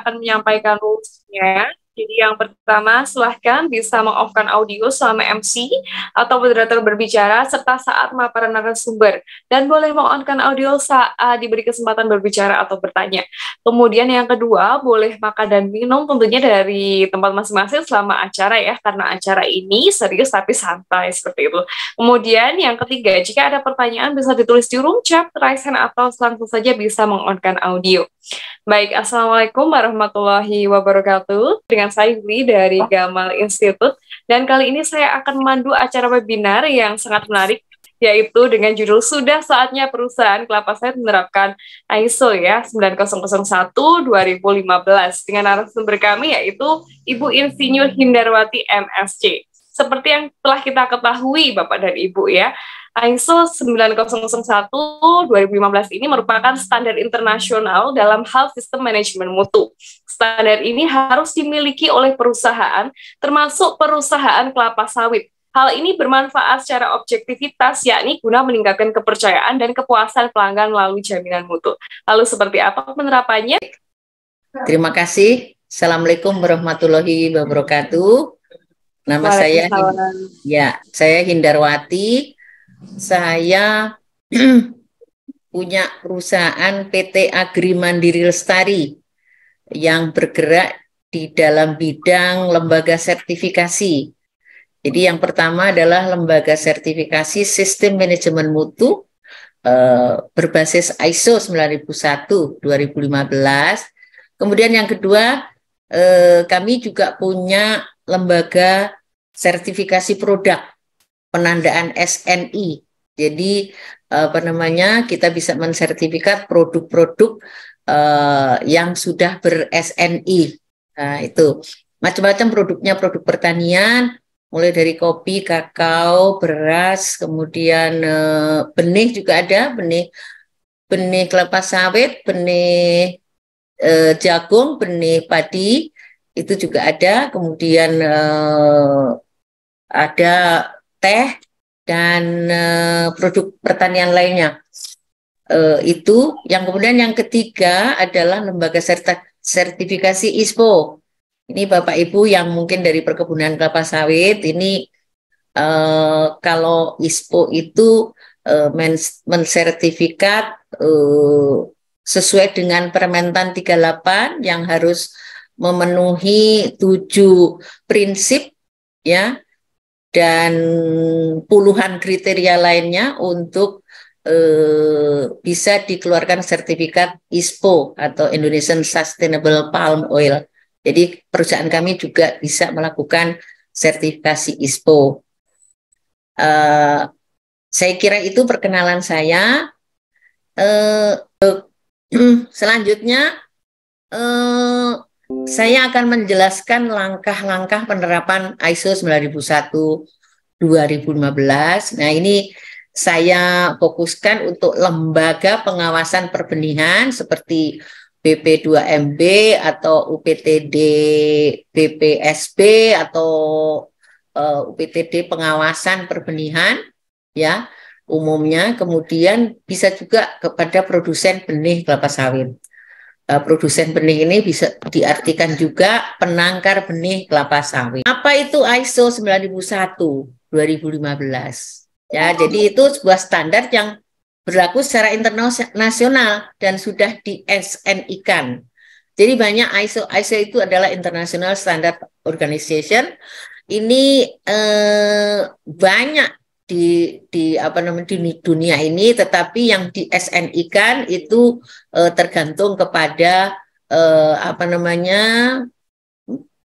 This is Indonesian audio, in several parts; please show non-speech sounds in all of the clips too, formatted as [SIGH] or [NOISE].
akan menyampaikan rulesnya. Jadi yang pertama, silahkan bisa mengoffkan audio selama MC atau moderator berbicara serta saat maparan narasumber. Dan boleh mengonkan audio saat diberi kesempatan berbicara atau bertanya. Kemudian yang kedua, boleh makan dan minum tentunya dari tempat masing-masing selama acara ya, karena acara ini serius tapi santai seperti itu. Kemudian yang ketiga, jika ada pertanyaan bisa ditulis di room chat, raise hand atau langsung saja bisa mengonkan audio. Baik, Assalamualaikum warahmatullahi wabarakatuh. Dengan saya Yuli dari Gamal Institute, dan kali ini saya akan memandu acara webinar yang sangat menarik yaitu dengan judul Sudah Saatnya Perusahaan Kelapa Sawit Menerapkan ISO ya 9001-2015 dengan narasumber kami yaitu Ibu Insinyur Hindarwati MSC. Seperti yang telah kita ketahui Bapak dan Ibu ya, ISO 9001-2015 ini merupakan standar internasional dalam hal sistem manajemen mutu. Standar ini harus dimiliki oleh perusahaan, termasuk perusahaan kelapa sawit, Hal ini bermanfaat secara objektivitas, yakni guna meningkatkan kepercayaan dan kepuasan pelanggan melalui jaminan mutu. Lalu seperti apa penerapannya? Terima kasih. Assalamualaikum warahmatullahi wabarakatuh. Nama saya ya, saya Hindarwati. Saya [CLEARS THROAT] punya perusahaan PT Agri Mandiri Lestari yang bergerak di dalam bidang lembaga sertifikasi jadi yang pertama adalah lembaga sertifikasi sistem manajemen mutu eh, berbasis ISO 9001 2015. Kemudian yang kedua eh, kami juga punya lembaga sertifikasi produk penandaan SNI. Jadi eh, apa namanya kita bisa mensertifikat produk-produk eh, yang sudah ber SNI. Nah, itu macam-macam produknya produk pertanian, mulai dari kopi, kakao, beras, kemudian eh, benih juga ada, benih benih kelapa sawit, benih eh, jagung, benih padi itu juga ada, kemudian eh, ada teh dan eh, produk pertanian lainnya. itu yang kemudian yang ketiga adalah lembaga sertifikasi ISPO ini Bapak Ibu yang mungkin dari perkebunan kelapa sawit ini eh, kalau ISPO itu eh, men mensertifikat eh, sesuai dengan Permentan 38 yang harus memenuhi tujuh prinsip ya dan puluhan kriteria lainnya untuk eh, bisa dikeluarkan sertifikat ISPO atau Indonesian Sustainable Palm Oil. Jadi perusahaan kami juga bisa melakukan sertifikasi ISPO. Uh, saya kira itu perkenalan saya. Uh, uh, [CLEARS THROAT] selanjutnya uh, saya akan menjelaskan langkah-langkah penerapan ISO 9001 2015. Nah, ini saya fokuskan untuk lembaga pengawasan perbenihan seperti BP2MB atau UPTD BPSB atau uh, eh, UPTD pengawasan perbenihan ya umumnya kemudian bisa juga kepada produsen benih kelapa sawit. Uh, produsen benih ini bisa diartikan juga penangkar benih kelapa sawit. Apa itu ISO 9001 2015? Ya, jadi itu sebuah standar yang berlaku secara internasional dan sudah di SNI-kan. Jadi banyak ISO ISO itu adalah International Standard Organization. Ini eh, banyak di di apa namanya di dunia ini tetapi yang di SNI-kan itu eh, tergantung kepada eh, apa namanya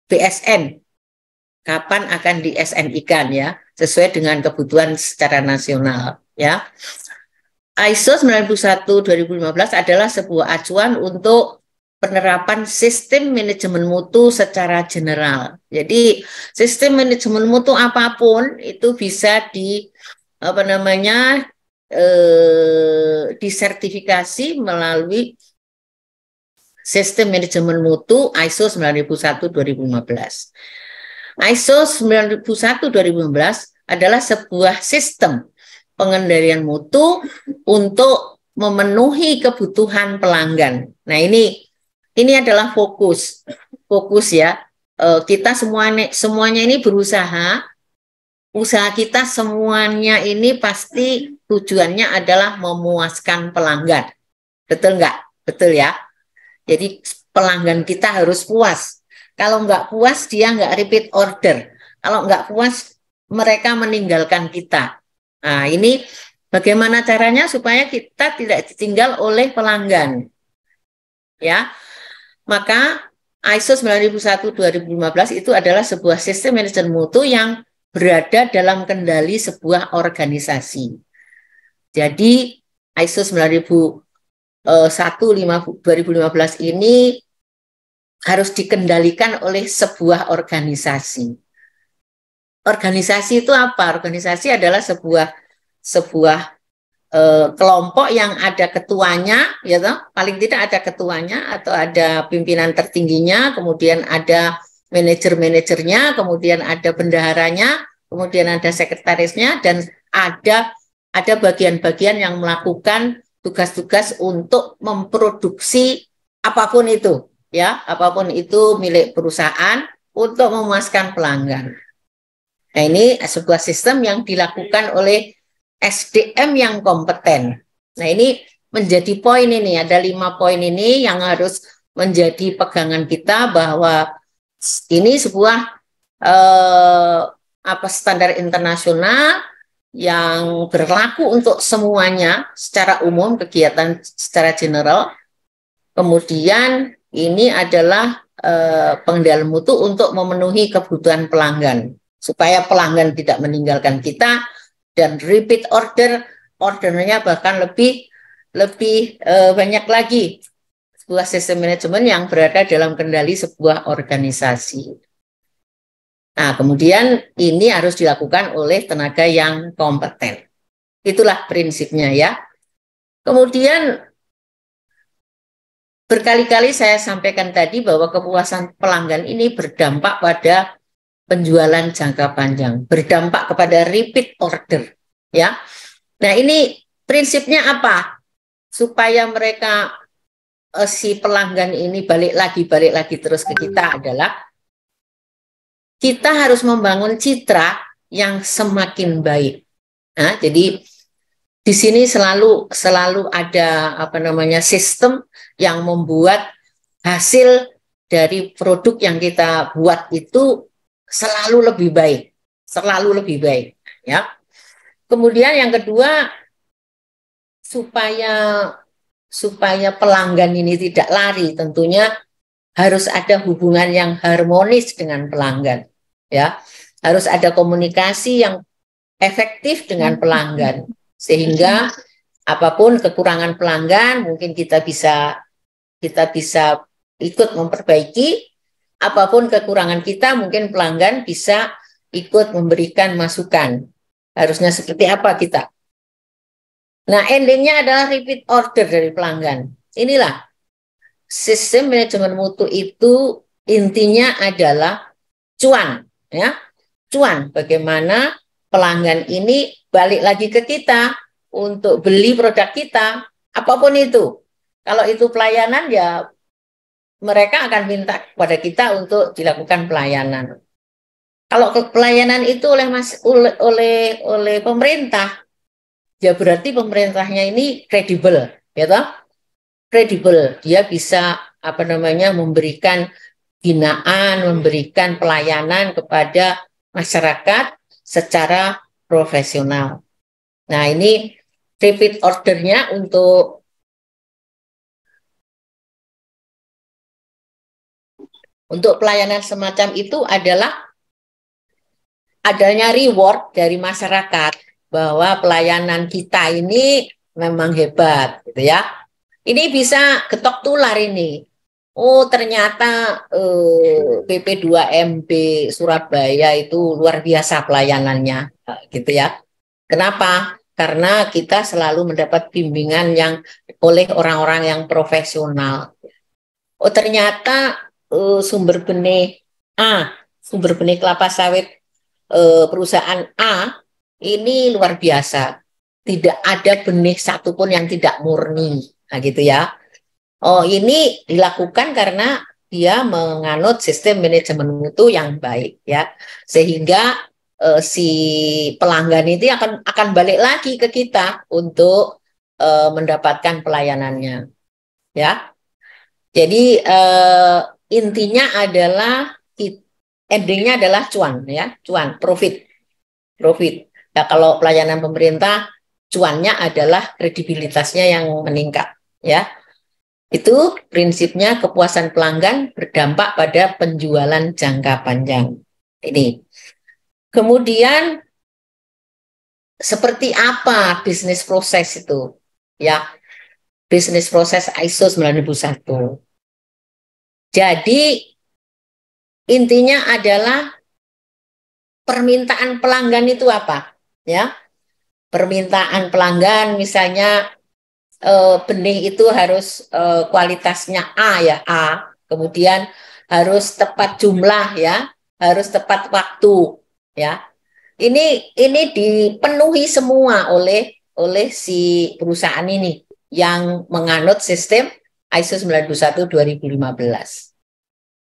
BSN. Kapan akan di SNI-kan ya, sesuai dengan kebutuhan secara nasional ya. ISO 91 2015 adalah sebuah acuan untuk penerapan sistem manajemen mutu secara general. Jadi sistem manajemen mutu apapun itu bisa di apa namanya eh, disertifikasi melalui sistem manajemen mutu ISO 9001 2015. ISO 9001 2015 adalah sebuah sistem pengendalian mutu untuk memenuhi kebutuhan pelanggan. Nah, ini ini adalah fokus. Fokus ya. E, kita semuanya semuanya ini berusaha usaha kita semuanya ini pasti tujuannya adalah memuaskan pelanggan. Betul nggak? Betul ya. Jadi pelanggan kita harus puas. Kalau nggak puas, dia nggak repeat order. Kalau nggak puas, mereka meninggalkan kita. Nah, ini bagaimana caranya supaya kita tidak ditinggal oleh pelanggan. Ya. Maka ISO 9001-2015 itu adalah sebuah sistem manajemen mutu yang berada dalam kendali sebuah organisasi. Jadi ISO 9001 2015 ini harus dikendalikan oleh sebuah organisasi organisasi itu apa? Organisasi adalah sebuah sebuah e, kelompok yang ada ketuanya, ya toh? paling tidak ada ketuanya atau ada pimpinan tertingginya, kemudian ada manajer-manajernya, kemudian ada bendaharanya, kemudian ada sekretarisnya dan ada ada bagian-bagian yang melakukan tugas-tugas untuk memproduksi apapun itu ya apapun itu milik perusahaan untuk memuaskan pelanggan Nah ini sebuah sistem yang dilakukan oleh SDM yang kompeten. Nah ini menjadi poin ini, ada lima poin ini yang harus menjadi pegangan kita bahwa ini sebuah eh, apa standar internasional yang berlaku untuk semuanya secara umum kegiatan secara general. Kemudian ini adalah eh, pengendalian mutu untuk memenuhi kebutuhan pelanggan supaya pelanggan tidak meninggalkan kita dan repeat order ordernya bahkan lebih lebih e, banyak lagi sebuah sistem manajemen yang berada dalam kendali sebuah organisasi. Nah, kemudian ini harus dilakukan oleh tenaga yang kompeten. Itulah prinsipnya ya. Kemudian berkali-kali saya sampaikan tadi bahwa kepuasan pelanggan ini berdampak pada penjualan jangka panjang, berdampak kepada repeat order, ya. Nah, ini prinsipnya apa? Supaya mereka eh, si pelanggan ini balik lagi, balik lagi terus ke kita adalah kita harus membangun citra yang semakin baik. Nah, jadi di sini selalu selalu ada apa namanya sistem yang membuat hasil dari produk yang kita buat itu selalu lebih baik, selalu lebih baik, ya. Kemudian yang kedua supaya supaya pelanggan ini tidak lari tentunya harus ada hubungan yang harmonis dengan pelanggan, ya. Harus ada komunikasi yang efektif dengan pelanggan sehingga apapun kekurangan pelanggan mungkin kita bisa kita bisa ikut memperbaiki apapun kekurangan kita, mungkin pelanggan bisa ikut memberikan masukan. Harusnya seperti apa kita? Nah, endingnya adalah repeat order dari pelanggan. Inilah sistem manajemen mutu itu intinya adalah cuan, ya. Cuan bagaimana pelanggan ini balik lagi ke kita untuk beli produk kita, apapun itu. Kalau itu pelayanan ya mereka akan minta kepada kita untuk dilakukan pelayanan. Kalau ke pelayanan itu oleh mas oleh oleh, oleh pemerintah, ya berarti pemerintahnya ini kredibel, ya toh? Kredibel, dia bisa apa namanya memberikan binaan, memberikan pelayanan kepada masyarakat secara profesional. Nah ini repeat ordernya untuk Untuk pelayanan semacam itu adalah adanya reward dari masyarakat bahwa pelayanan kita ini memang hebat gitu ya. Ini bisa getok tular ini. Oh, ternyata eh, BP2MB Surabaya itu luar biasa pelayanannya gitu ya. Kenapa? Karena kita selalu mendapat bimbingan yang oleh orang-orang yang profesional. Oh, ternyata uh, sumber benih A, sumber benih kelapa sawit uh, perusahaan A ini luar biasa. Tidak ada benih satupun yang tidak murni, nah, gitu ya. Oh, ini dilakukan karena dia menganut sistem manajemen mutu yang baik ya. Sehingga uh, si pelanggan itu akan akan balik lagi ke kita untuk mendapatkan pelayanannya. Ya. Jadi eh, intinya adalah endingnya adalah cuan ya, cuan profit. Profit. Ya nah, kalau pelayanan pemerintah cuannya adalah kredibilitasnya yang meningkat ya. Itu prinsipnya kepuasan pelanggan berdampak pada penjualan jangka panjang. Ini. Kemudian seperti apa bisnis proses itu? Ya. Bisnis proses ISO 9001. Jadi intinya adalah permintaan pelanggan itu apa? Ya. Permintaan pelanggan misalnya e, benih itu harus e, kualitasnya A ya, A. Kemudian harus tepat jumlah ya, harus tepat waktu ya. Ini ini dipenuhi semua oleh oleh si perusahaan ini yang menganut sistem ISO 91 2015.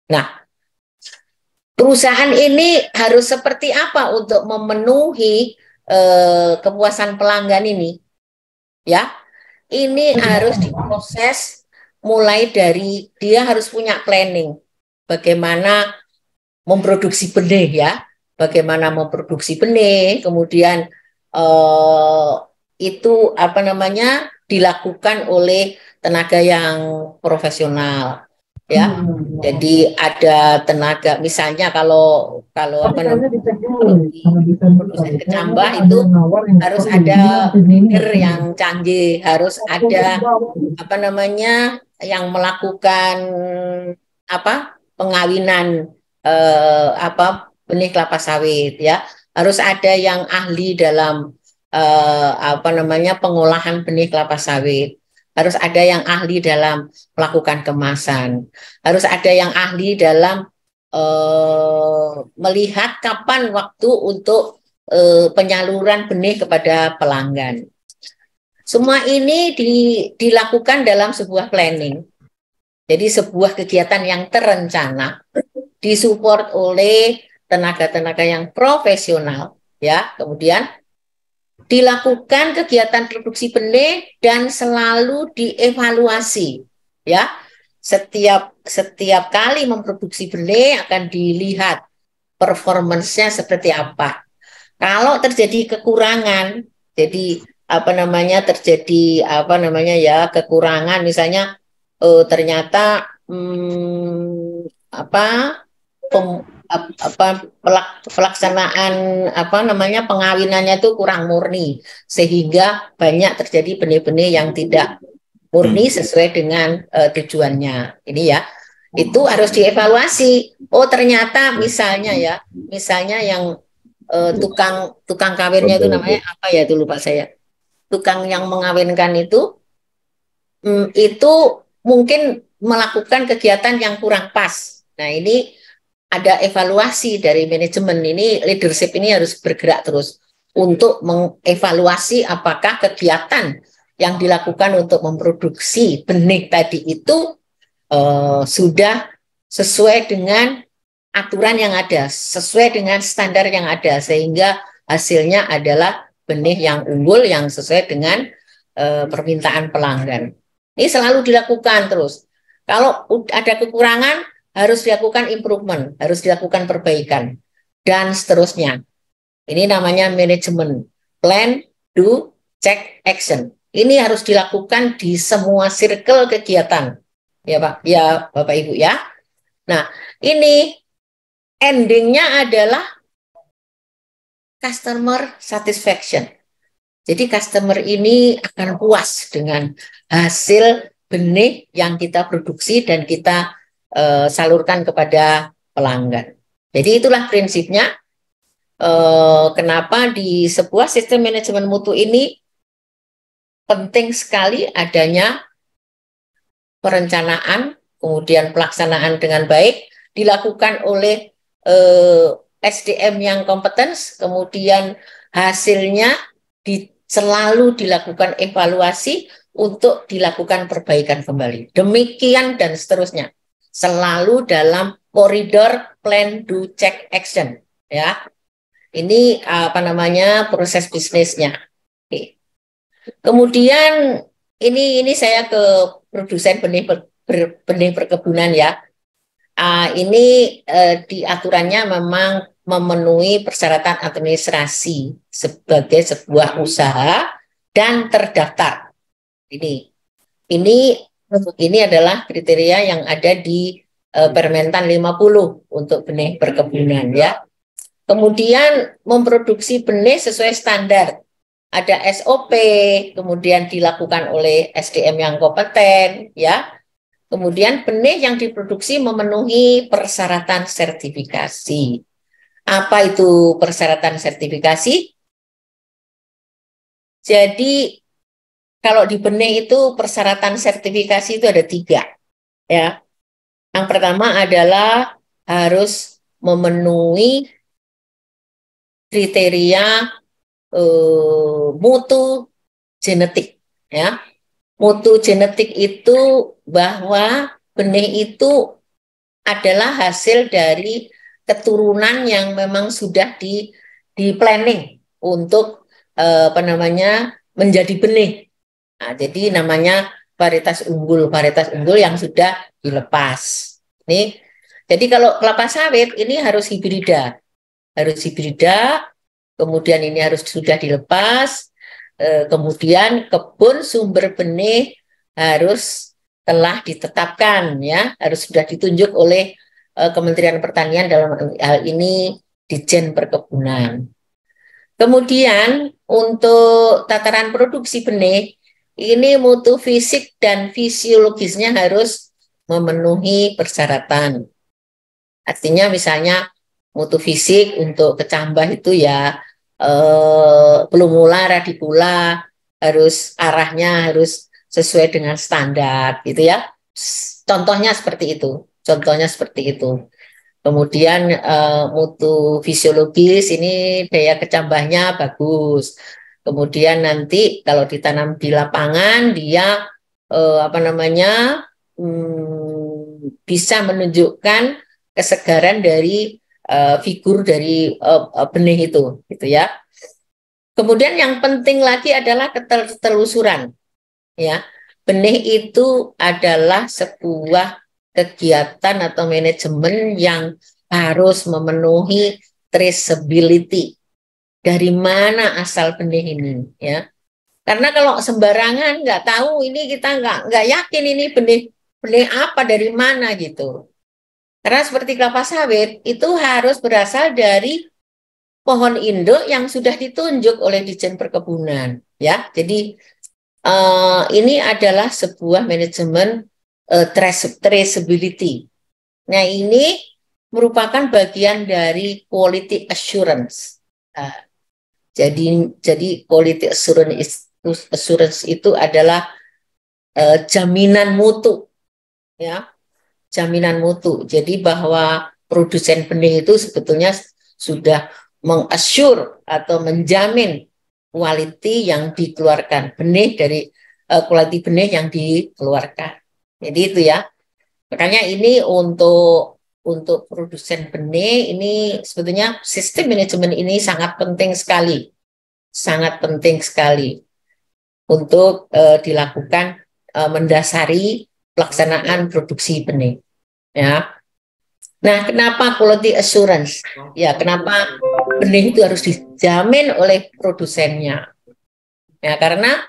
Nah, perusahaan ini harus seperti apa untuk memenuhi eh, kepuasan pelanggan ini? Ya, ini harus diproses mulai dari dia harus punya planning bagaimana memproduksi benih ya, bagaimana memproduksi benih, kemudian eh, itu apa namanya dilakukan oleh tenaga yang profesional ya. Hmm. Jadi ada tenaga misalnya kalau kalau apa namanya kecambah itu harus ada leader yang canggih, harus ada apa namanya yang melakukan apa pengawinan eh, apa benih kelapa sawit ya. Harus ada yang ahli dalam eh, apa namanya pengolahan benih kelapa sawit harus ada yang ahli dalam melakukan kemasan, harus ada yang ahli dalam eh, melihat kapan waktu untuk eh, penyaluran benih kepada pelanggan. Semua ini di, dilakukan dalam sebuah planning, jadi sebuah kegiatan yang terencana, disupport oleh tenaga-tenaga yang profesional, ya. Kemudian dilakukan kegiatan produksi benih dan selalu dievaluasi ya setiap setiap kali memproduksi benih akan dilihat performancenya seperti apa kalau terjadi kekurangan jadi apa namanya terjadi apa namanya ya kekurangan misalnya eh, ternyata hmm, apa apa pelaksanaan apa namanya pengawinannya itu kurang murni sehingga banyak terjadi benih-benih yang tidak murni hmm. sesuai dengan uh, tujuannya ini ya hmm. itu harus dievaluasi oh ternyata misalnya ya misalnya yang uh, tukang tukang kawinnya itu namanya apa ya itu lupa saya tukang yang mengawinkan itu um, itu mungkin melakukan kegiatan yang kurang pas nah ini ada evaluasi dari manajemen ini leadership ini harus bergerak terus untuk mengevaluasi apakah kegiatan yang dilakukan untuk memproduksi benih tadi itu uh, sudah sesuai dengan aturan yang ada, sesuai dengan standar yang ada sehingga hasilnya adalah benih yang unggul yang sesuai dengan uh, permintaan pelanggan. Ini selalu dilakukan terus. Kalau ada kekurangan, harus dilakukan improvement, harus dilakukan perbaikan, dan seterusnya. Ini namanya manajemen. Plan, do, check, action. Ini harus dilakukan di semua circle kegiatan. Ya Pak, ya Bapak Ibu ya. Nah, ini endingnya adalah customer satisfaction. Jadi customer ini akan puas dengan hasil benih yang kita produksi dan kita e, salurkan kepada pelanggan. Jadi itulah prinsipnya e, kenapa di sebuah sistem manajemen mutu ini penting sekali adanya perencanaan, kemudian pelaksanaan dengan baik dilakukan oleh e, eh, SDM yang kompeten, kemudian hasilnya di, selalu dilakukan evaluasi untuk dilakukan perbaikan kembali. Demikian dan seterusnya selalu dalam koridor plan do check action ya ini apa namanya proses bisnisnya Oke. kemudian ini ini saya ke produsen benih ber, benih perkebunan ya uh, ini uh, di aturannya memang memenuhi persyaratan administrasi sebagai sebuah usaha dan terdaftar ini ini ini adalah kriteria yang ada di uh, Permentan 50 untuk benih perkebunan ya. Kemudian memproduksi benih sesuai standar. Ada SOP, kemudian dilakukan oleh SDM yang kompeten ya. Kemudian benih yang diproduksi memenuhi persyaratan sertifikasi. Apa itu persyaratan sertifikasi? Jadi kalau di benih itu persyaratan sertifikasi itu ada tiga. Ya, yang pertama adalah harus memenuhi kriteria eh, mutu genetik. Ya, mutu genetik itu bahwa benih itu adalah hasil dari keturunan yang memang sudah di di planning untuk eh, apa namanya menjadi benih Nah, jadi namanya varietas unggul, varietas unggul yang sudah dilepas. Ini jadi kalau kelapa sawit ini harus hibrida. Harus hibrida, kemudian ini harus sudah dilepas, eh, kemudian kebun sumber benih harus telah ditetapkan ya, harus sudah ditunjuk oleh eh, Kementerian Pertanian dalam hal ini Dijen Perkebunan. Kemudian untuk tataran produksi benih ini mutu fisik dan fisiologisnya harus memenuhi persyaratan. Artinya misalnya mutu fisik untuk kecambah itu ya eh, di radikula harus arahnya harus sesuai dengan standar gitu ya. Contohnya seperti itu. Contohnya seperti itu. Kemudian eh, mutu fisiologis ini daya kecambahnya bagus Kemudian nanti kalau ditanam di lapangan dia eh, apa namanya hmm, bisa menunjukkan kesegaran dari eh, figur dari eh, eh benih itu, gitu ya. Kemudian yang penting lagi adalah ketelusuran, ya. Benih itu adalah sebuah kegiatan atau manajemen yang harus memenuhi traceability dari mana asal benih ini ya karena kalau sembarangan nggak tahu ini kita nggak nggak yakin ini benih benih apa dari mana gitu karena seperti kelapa sawit itu harus berasal dari pohon induk yang sudah ditunjuk oleh dijen perkebunan ya jadi uh, ini adalah sebuah manajemen uh, eh, trace, traceability nah ini merupakan bagian dari quality assurance uh, jadi jadi quality assurance assurance itu adalah eh, jaminan mutu ya. Jaminan mutu. Jadi bahwa produsen benih itu sebetulnya sudah mengassure atau menjamin quality yang dikeluarkan, benih dari uh, quality benih yang dikeluarkan. Jadi itu ya. Makanya ini untuk untuk produsen benih ini sebetulnya sistem manajemen ini sangat penting sekali, sangat penting sekali untuk e, dilakukan e, mendasari pelaksanaan produksi benih. Ya. Nah, kenapa quality assurance? Ya, kenapa benih itu harus dijamin oleh produsennya? Ya, karena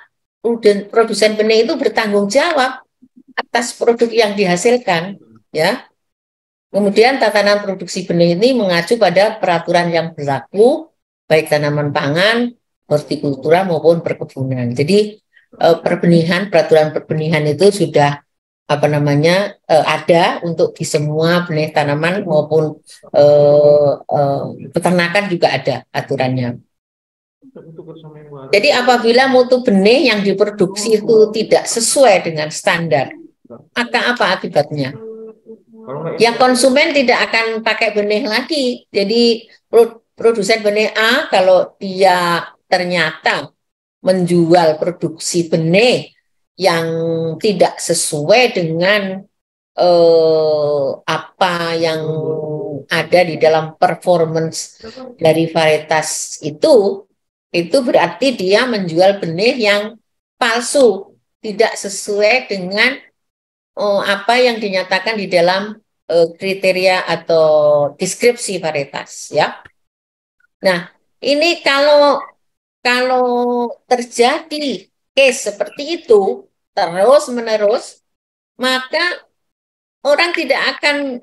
produsen benih itu bertanggung jawab atas produk yang dihasilkan, ya Kemudian tatanan produksi benih ini mengacu pada peraturan yang berlaku baik tanaman pangan, hortikultura maupun perkebunan. Jadi eh, perbenihan peraturan perbenihan itu sudah apa namanya eh, ada untuk di semua benih tanaman maupun eh, peternakan juga ada aturannya. Jadi apabila mutu benih yang diproduksi itu tidak sesuai dengan standar, maka apa akibatnya? yang konsumen tidak akan pakai benih lagi. Jadi produsen benih A kalau dia ternyata menjual produksi benih yang tidak sesuai dengan eh, apa yang ada di dalam performance dari varietas itu, itu berarti dia menjual benih yang palsu, tidak sesuai dengan uh, apa yang dinyatakan di dalam uh, kriteria atau deskripsi varietas ya. Nah, ini kalau kalau terjadi case seperti itu terus-menerus, maka orang tidak akan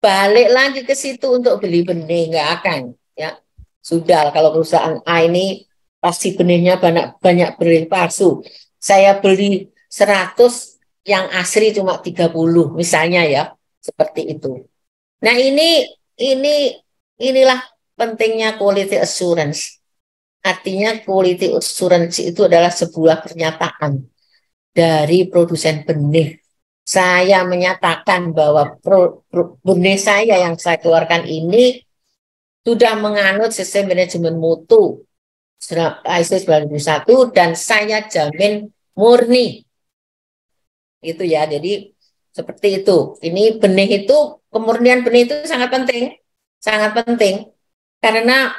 balik lagi ke situ untuk beli benih, nggak akan ya. Sudah kalau perusahaan A ini pasti benihnya banyak banyak benih palsu. Saya beli 100 yang asri cuma 30 misalnya ya, seperti itu. Nah, ini ini inilah pentingnya quality assurance. Artinya quality assurance itu adalah sebuah pernyataan dari produsen benih. Saya menyatakan bahwa pro, pro, benih saya yang saya keluarkan ini sudah menganut sistem manajemen mutu eh, ISO 9001 dan saya jamin murni itu ya. Jadi seperti itu. Ini benih itu kemurnian benih itu sangat penting. Sangat penting. Karena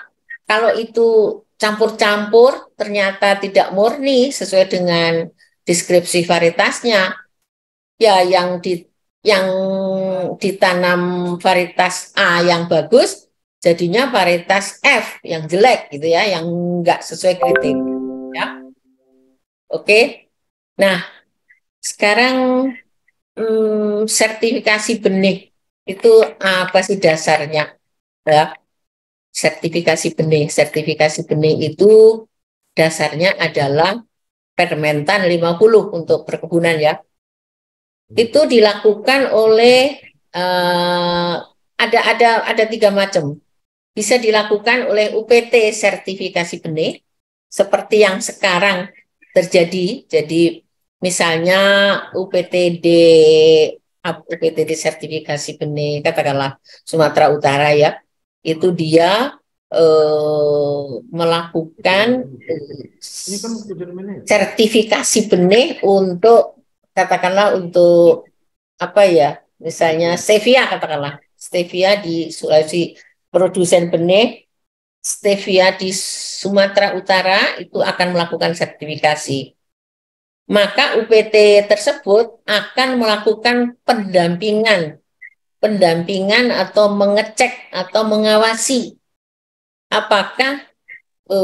kalau itu campur-campur ternyata tidak murni sesuai dengan deskripsi varietasnya ya yang di yang ditanam varietas A yang bagus jadinya varietas F yang jelek gitu ya yang enggak sesuai kritik ya oke nah sekarang hmm, sertifikasi benih itu apa sih dasarnya? Ya. Sertifikasi benih, sertifikasi benih itu dasarnya adalah Permentan 50 untuk perkebunan ya. Itu dilakukan oleh eh, ada ada ada tiga macam. Bisa dilakukan oleh UPT sertifikasi benih seperti yang sekarang terjadi. Jadi misalnya UPTD UPTD sertifikasi benih katakanlah Sumatera Utara ya itu dia eh, melakukan kan ya? sertifikasi benih untuk katakanlah untuk apa ya misalnya stevia katakanlah stevia di Sulawesi produsen benih stevia di Sumatera Utara itu akan melakukan sertifikasi maka UPT tersebut akan melakukan pendampingan, pendampingan atau mengecek atau mengawasi apakah e,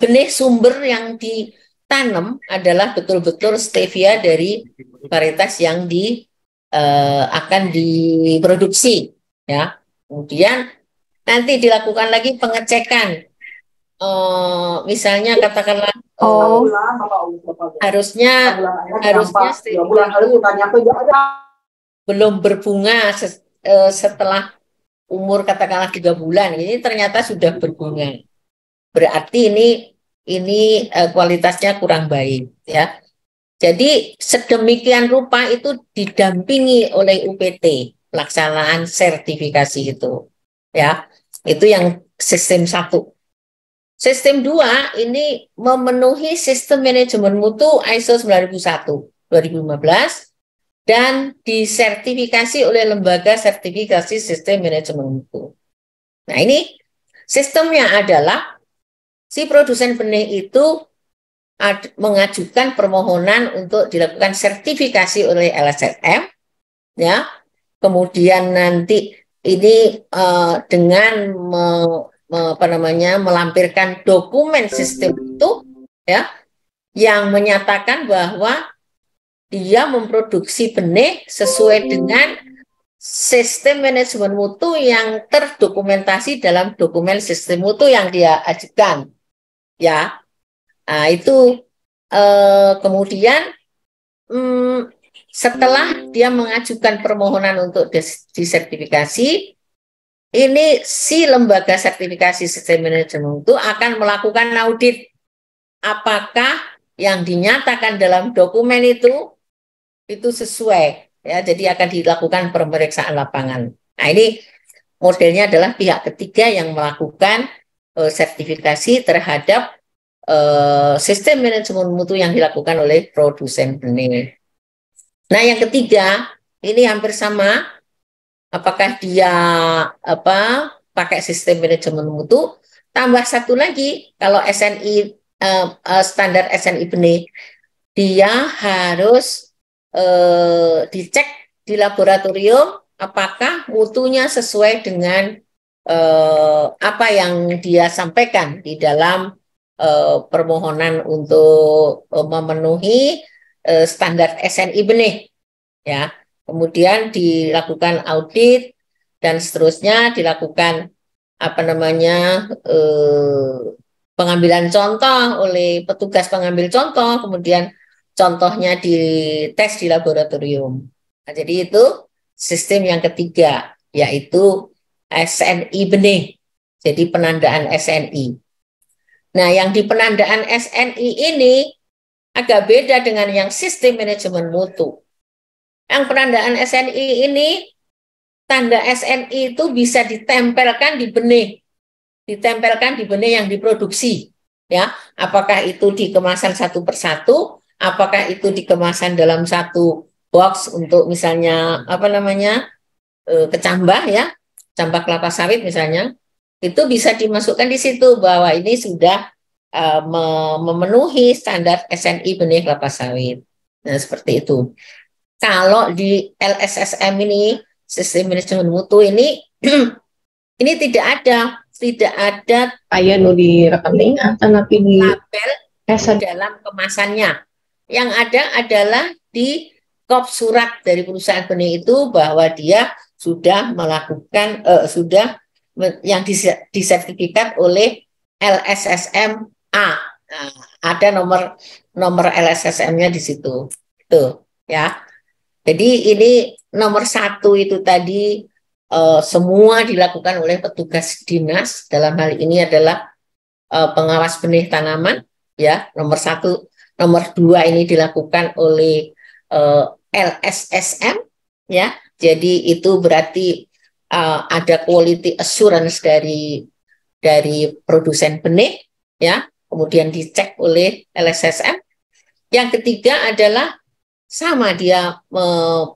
benih sumber yang ditanam adalah betul-betul stevia dari varietas yang di e, akan diproduksi, ya. Kemudian nanti dilakukan lagi pengecekan Oh, misalnya iya. katakanlah oh, oh harusnya harusnya belum berbunga eh, setelah umur katakanlah tiga bulan ini ternyata sudah berbunga berarti ini ini kualitasnya kurang baik ya jadi sedemikian rupa itu didampingi oleh UPT pelaksanaan sertifikasi itu ya itu yang sistem satu Sistem 2 ini memenuhi sistem manajemen mutu ISO 9001 2015 dan disertifikasi oleh lembaga sertifikasi sistem manajemen mutu. Nah ini sistemnya adalah si produsen benih itu mengajukan permohonan untuk dilakukan sertifikasi oleh LSM, ya kemudian nanti ini uh, dengan me apa namanya melampirkan dokumen sistem itu ya yang menyatakan bahwa dia memproduksi benih sesuai dengan sistem manajemen mutu yang terdokumentasi dalam dokumen sistem mutu yang dia ajukan ya nah, itu eh, kemudian hmm, setelah dia mengajukan permohonan untuk disertifikasi ini si lembaga sertifikasi sistem manajemen itu akan melakukan audit apakah yang dinyatakan dalam dokumen itu itu sesuai ya jadi akan dilakukan pemeriksaan lapangan. Nah ini modelnya adalah pihak ketiga yang melakukan uh, sertifikasi terhadap uh, sistem manajemen mutu yang dilakukan oleh produsen benih. Nah yang ketiga ini hampir sama apakah dia apa pakai sistem manajemen mutu tambah satu lagi kalau SNI uh, eh, eh, standar SNI benih dia harus uh, dicek di laboratorium apakah mutunya sesuai dengan uh, apa yang dia sampaikan di dalam uh, permohonan untuk uh, memenuhi uh, standar SNI benih ya Kemudian dilakukan audit dan seterusnya dilakukan apa namanya eh, pengambilan contoh oleh petugas pengambil contoh, kemudian contohnya di tes di laboratorium. Nah, jadi itu sistem yang ketiga yaitu SNI benih. Jadi penandaan SNI. Nah, yang di penandaan SNI ini agak beda dengan yang sistem manajemen mutu. Yang penandaan SNI ini tanda SNI itu bisa ditempelkan di benih, ditempelkan di benih yang diproduksi, ya. Apakah itu di kemasan satu persatu, apakah itu di kemasan dalam satu box untuk misalnya apa namanya eh, kecambah ya, cambah kelapa sawit misalnya, itu bisa dimasukkan di situ bahwa ini sudah uh, memenuhi standar SNI benih kelapa sawit. Nah seperti itu kalau di LSSM ini sistem manajemen mutu ini [CLEARS THROAT] ini tidak ada tidak ada kayak nu di rekening atau nabi di label SN. dalam kemasannya yang ada adalah di kop surat dari perusahaan benih itu bahwa dia sudah melakukan uh, sudah yang disertifikat oleh LSSM A nah, ada nomor nomor LSSM-nya di situ tuh ya jadi ini nomor satu itu tadi uh, semua dilakukan oleh petugas dinas dalam hal ini adalah uh, pengawas benih tanaman ya nomor satu nomor dua ini dilakukan oleh uh, eh, LSSM ya jadi itu berarti uh, ada quality assurance dari dari produsen benih ya kemudian dicek oleh LSSM yang ketiga adalah sama dia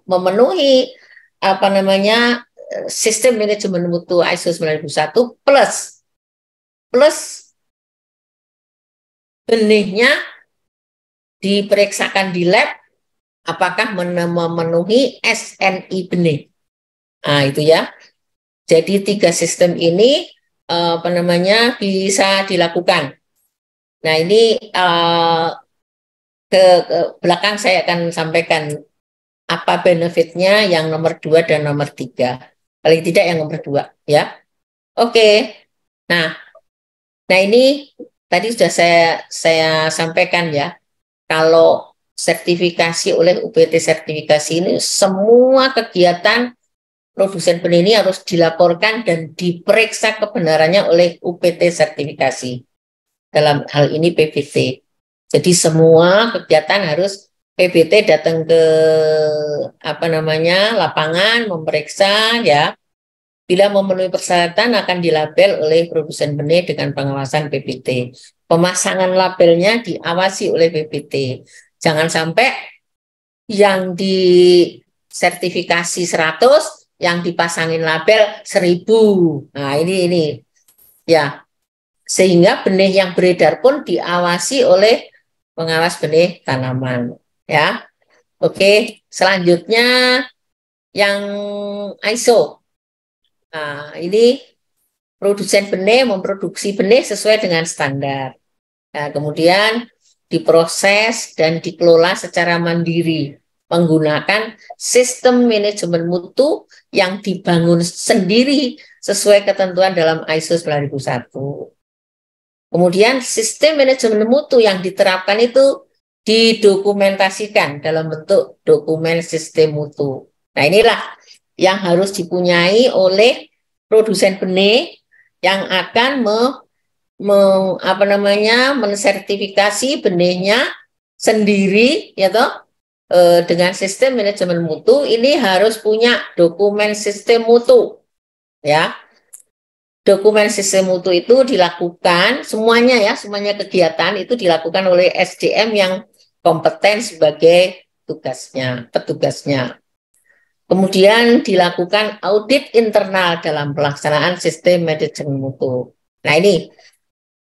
memenuhi apa namanya sistem manajemen mutu ISO 9001 plus plus benihnya diperiksakan di lab apakah memenuhi SNI benih. Nah, itu ya. Jadi tiga sistem ini eh, apa namanya bisa dilakukan. Nah, ini uh, ke, ke belakang saya akan sampaikan apa benefitnya yang nomor dua dan nomor tiga. Paling tidak yang nomor dua, ya. Oke. Okay. Nah, nah ini tadi sudah saya saya sampaikan ya. Kalau sertifikasi oleh UPT sertifikasi ini semua kegiatan produsen benih ini harus dilaporkan dan diperiksa kebenarannya oleh UPT sertifikasi. Dalam hal ini PVT. Jadi semua kegiatan harus PBT datang ke apa namanya lapangan memeriksa ya. Bila memenuhi persyaratan akan dilabel oleh produsen benih dengan pengawasan PBT. Pemasangan labelnya diawasi oleh PBT. Jangan sampai yang di sertifikasi 100 yang dipasangin label 1000. Nah, ini ini. Ya. Sehingga benih yang beredar pun diawasi oleh pengawas benih tanaman. Ya, oke. Selanjutnya yang ISO. Nah, ini produsen benih memproduksi benih sesuai dengan standar. Nah, kemudian diproses dan dikelola secara mandiri menggunakan sistem manajemen mutu yang dibangun sendiri sesuai ketentuan dalam ISO 9001. Kemudian sistem manajemen mutu yang diterapkan itu didokumentasikan dalam bentuk dokumen sistem mutu. Nah inilah yang harus dipunyai oleh produsen benih yang akan me, me, apa namanya mensertifikasi benihnya sendiri ya toh e, dengan sistem manajemen mutu ini harus punya dokumen sistem mutu ya dokumen sistem mutu itu dilakukan semuanya ya, semuanya kegiatan itu dilakukan oleh SDM yang kompeten sebagai tugasnya, petugasnya. Kemudian dilakukan audit internal dalam pelaksanaan sistem manajemen mutu. Nah ini,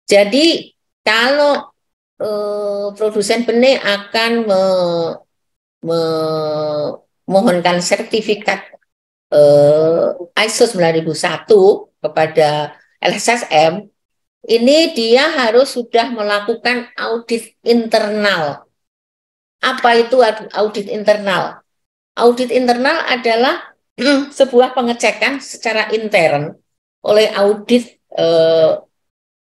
jadi kalau eh, produsen benih akan me, me, mohonkan sertifikat eh, ISO 9001 kepada LSSM, ini dia harus sudah melakukan audit internal. Apa itu audit internal? Audit internal adalah [CLEARS THROAT] sebuah pengecekan secara intern oleh audit eh,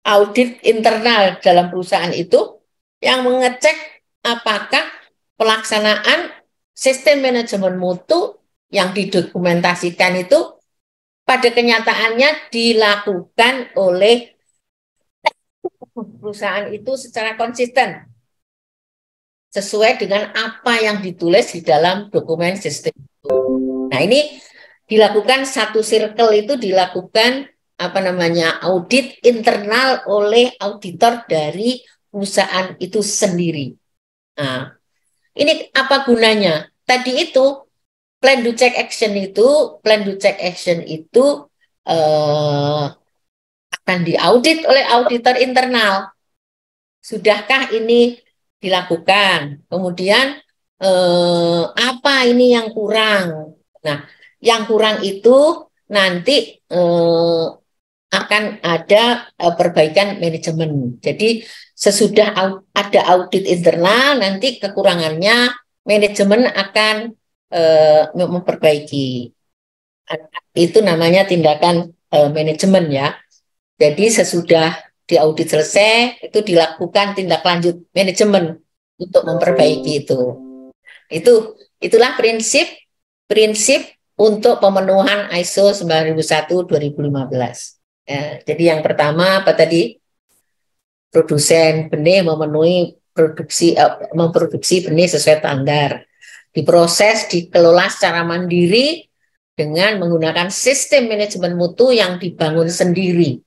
audit internal dalam perusahaan itu yang mengecek apakah pelaksanaan sistem manajemen mutu yang didokumentasikan itu pada kenyataannya dilakukan oleh perusahaan itu secara konsisten sesuai dengan apa yang ditulis di dalam dokumen sistem itu. Nah, ini dilakukan satu circle itu dilakukan apa namanya audit internal oleh auditor dari perusahaan itu sendiri. Nah, ini apa gunanya? Tadi itu plan do check action itu plan do check action itu eh, akan diaudit oleh auditor internal sudahkah ini dilakukan kemudian eh, apa ini yang kurang nah yang kurang itu nanti eh, akan ada eh, perbaikan manajemen jadi sesudah ada audit internal nanti kekurangannya manajemen akan uh, memperbaiki. Itu namanya tindakan uh, manajemen ya. Jadi sesudah diaudit selesai itu dilakukan tindak lanjut manajemen untuk memperbaiki itu. Itu itulah prinsip prinsip untuk pemenuhan ISO 9001 2015. Ya, jadi yang pertama apa tadi? Produsen benih memenuhi produksi eh, memproduksi benih sesuai standar diproses, dikelola secara mandiri dengan menggunakan sistem manajemen mutu yang dibangun sendiri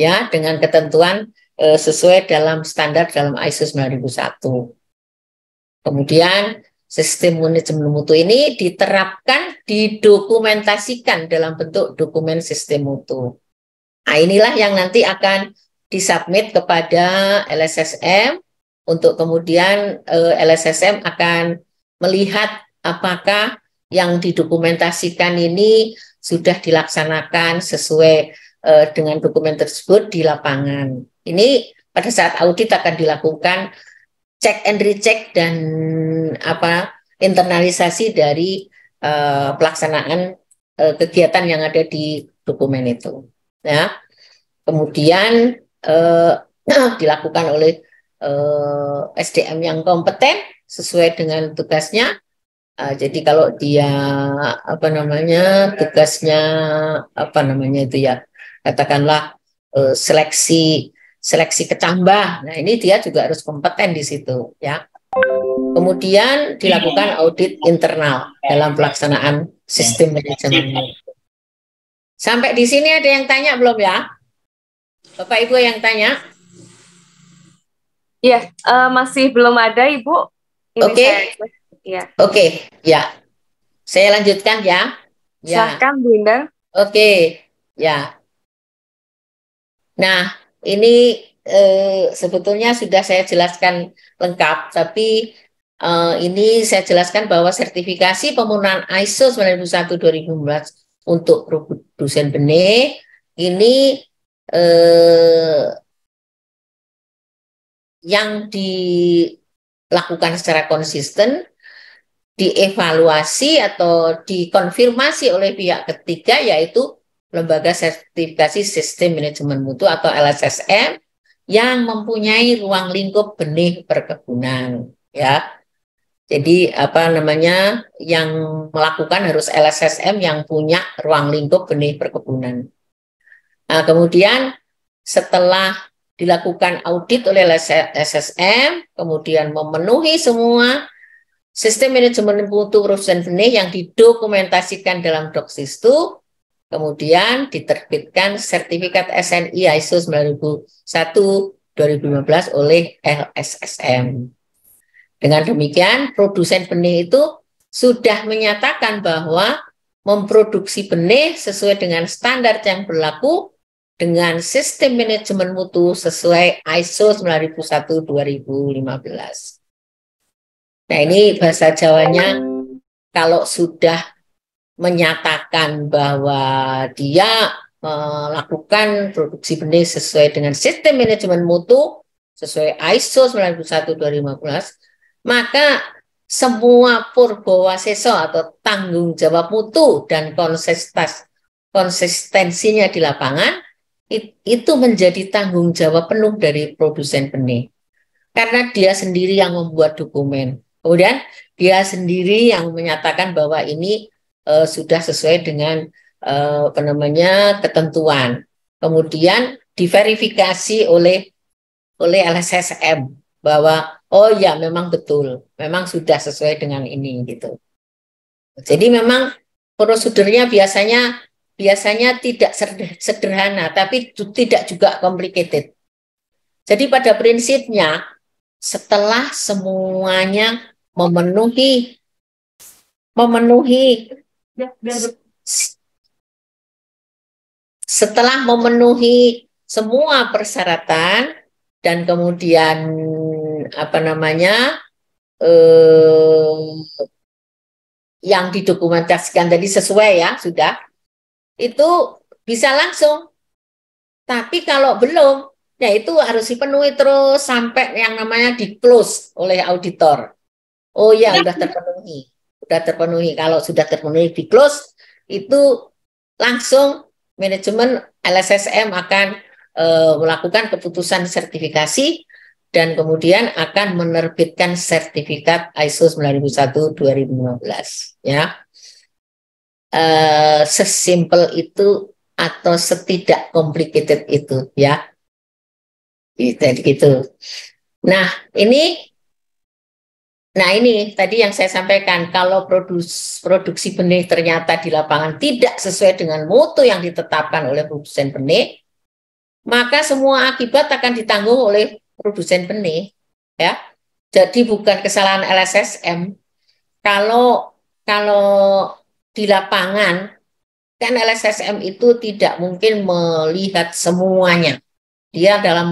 ya dengan ketentuan e, sesuai dalam standar dalam ISO 9001. Kemudian sistem manajemen mutu ini diterapkan didokumentasikan dalam bentuk dokumen sistem mutu. Nah, inilah yang nanti akan disubmit kepada LSSM untuk kemudian e, LSSM akan melihat apakah yang didokumentasikan ini sudah dilaksanakan sesuai uh, dengan dokumen tersebut di lapangan. Ini pada saat audit akan dilakukan cek and recheck dan apa internalisasi dari uh, pelaksanaan uh, kegiatan yang ada di dokumen itu. Ya, kemudian uh, [CLEARS THROAT] dilakukan oleh uh, SDM yang kompeten sesuai dengan tugasnya. Uh, jadi kalau dia apa namanya tugasnya apa namanya itu ya katakanlah uh, seleksi seleksi kecambah. Nah ini dia juga harus kompeten di situ ya. Kemudian dilakukan audit internal dalam pelaksanaan sistem manajemen. Sampai di sini ada yang tanya belum ya? Bapak Ibu yang tanya? Iya, uh, masih belum ada Ibu. Oke. Ya. Oke, ya. Saya lanjutkan ya. ya. Silahkan, Bunda. Oke, okay. ya. Nah, ini eh, sebetulnya sudah saya jelaskan lengkap, tapi eh, ini saya jelaskan bahwa sertifikasi pemenuhan ISO 9001-2015 untuk produsen benih ini eh, yang di lakukan secara konsisten, dievaluasi atau dikonfirmasi oleh pihak ketiga yaitu Lembaga Sertifikasi Sistem Manajemen Mutu atau LSSM yang mempunyai ruang lingkup benih perkebunan ya. Jadi apa namanya yang melakukan harus LSSM yang punya ruang lingkup benih perkebunan. Nah, kemudian setelah dilakukan audit oleh SSM, kemudian memenuhi semua sistem manajemen mutu produsen benih yang didokumentasikan dalam itu, kemudian diterbitkan sertifikat SNI ISO 9001 2015 oleh LSSM. Dengan demikian, produsen benih itu sudah menyatakan bahwa memproduksi benih sesuai dengan standar yang berlaku dengan sistem manajemen mutu sesuai ISO 9001 2015. Nah, ini bahasa Jawanya kalau sudah menyatakan bahwa dia melakukan eh, produksi benih sesuai dengan sistem manajemen mutu sesuai ISO 9001 2015, maka semua purbowaseso atau tanggung jawab mutu dan konsistensinya di lapangan it, itu menjadi tanggung jawab penuh dari produsen benih. Karena dia sendiri yang membuat dokumen. Kemudian dia sendiri yang menyatakan bahwa ini uh, sudah sesuai dengan uh, apa namanya ketentuan. Kemudian diverifikasi oleh oleh LSSM bahwa oh ya memang betul, memang sudah sesuai dengan ini gitu. Jadi memang prosedurnya biasanya biasanya tidak sederhana, tapi tidak juga complicated. Jadi pada prinsipnya, setelah semuanya memenuhi memenuhi ya, setelah memenuhi semua persyaratan dan kemudian apa namanya eh, yang didokumentasikan tadi sesuai ya sudah itu bisa langsung. Tapi kalau belum, ya itu harus dipenuhi terus sampai yang namanya di close oleh auditor. Oh ya, sudah terpenuhi. sudah terpenuhi. Kalau sudah terpenuhi di close, itu langsung manajemen LSSM akan e, melakukan keputusan sertifikasi dan kemudian akan menerbitkan sertifikat ISO 9001 2015 ya. Eh, sesimpel itu atau setidak complicated itu ya gitu, gitu nah ini nah ini tadi yang saya sampaikan kalau produs, produksi benih ternyata di lapangan tidak sesuai dengan mutu yang ditetapkan oleh produsen benih maka semua akibat akan ditanggung oleh produsen benih ya jadi bukan kesalahan LSSM kalau kalau di lapangan kan LSSM itu tidak mungkin melihat semuanya. Dia dalam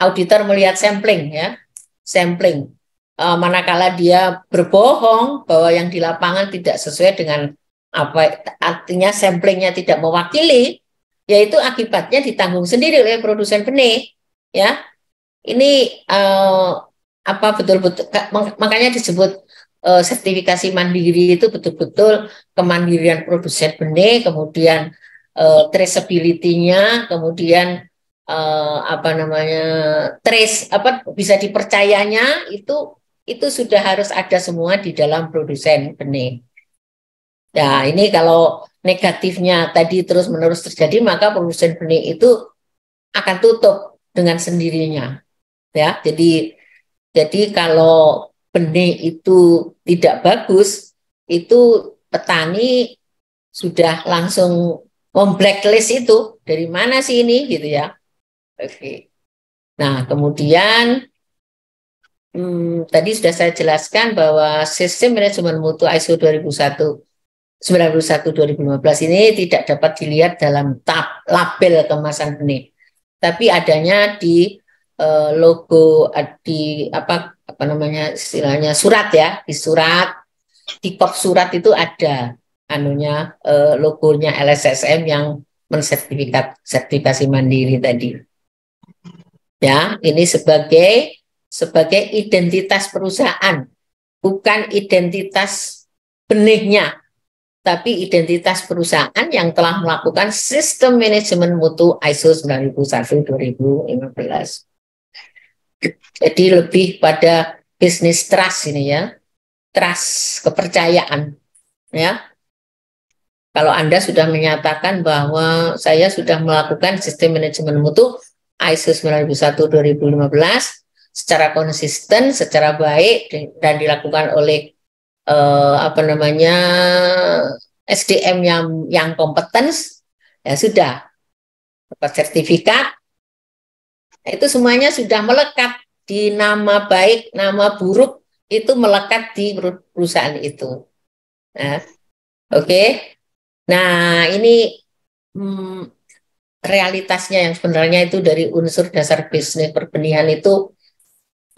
auditor melihat sampling ya, sampling. E, manakala dia berbohong bahwa yang di lapangan tidak sesuai dengan apa artinya samplingnya tidak mewakili, yaitu akibatnya ditanggung sendiri oleh produsen benih ya. Ini e, apa betul-betul makanya disebut uh, sertifikasi mandiri itu betul-betul kemandirian produsen benih, kemudian uh, traceability-nya, kemudian uh, apa namanya trace apa bisa dipercayanya itu itu sudah harus ada semua di dalam produsen benih. Ya, ini kalau negatifnya tadi terus-menerus terjadi, maka produsen benih itu akan tutup dengan sendirinya. Ya, jadi jadi kalau benih itu tidak bagus, itu petani sudah langsung memblacklist itu dari mana sih ini gitu ya. Oke. Nah, kemudian hmm, tadi sudah saya jelaskan bahwa sistem manajemen mutu ISO 2001 91 2015 ini tidak dapat dilihat dalam tab, label kemasan benih, tapi adanya di eh, logo di apa apa namanya istilahnya surat ya di surat di surat itu ada anunya eh, logonya LSSM yang mensertifikat sertifikasi mandiri tadi ya ini sebagai sebagai identitas perusahaan bukan identitas benihnya tapi identitas perusahaan yang telah melakukan sistem manajemen mutu ISO 9001 2015 jadi lebih pada bisnis trust ini ya. Trust, kepercayaan. Ya. Kalau Anda sudah menyatakan bahwa saya sudah melakukan sistem manajemen mutu ISO 9001 2015 secara konsisten, secara baik dan dilakukan oleh eh, apa namanya SDM yang yang kompeten ya sudah dapat sertifikat Nah, itu semuanya sudah melekat di nama baik, nama buruk itu melekat di perusahaan itu. Nah, Oke, okay. nah ini hmm, realitasnya yang sebenarnya itu dari unsur dasar bisnis perbenihan itu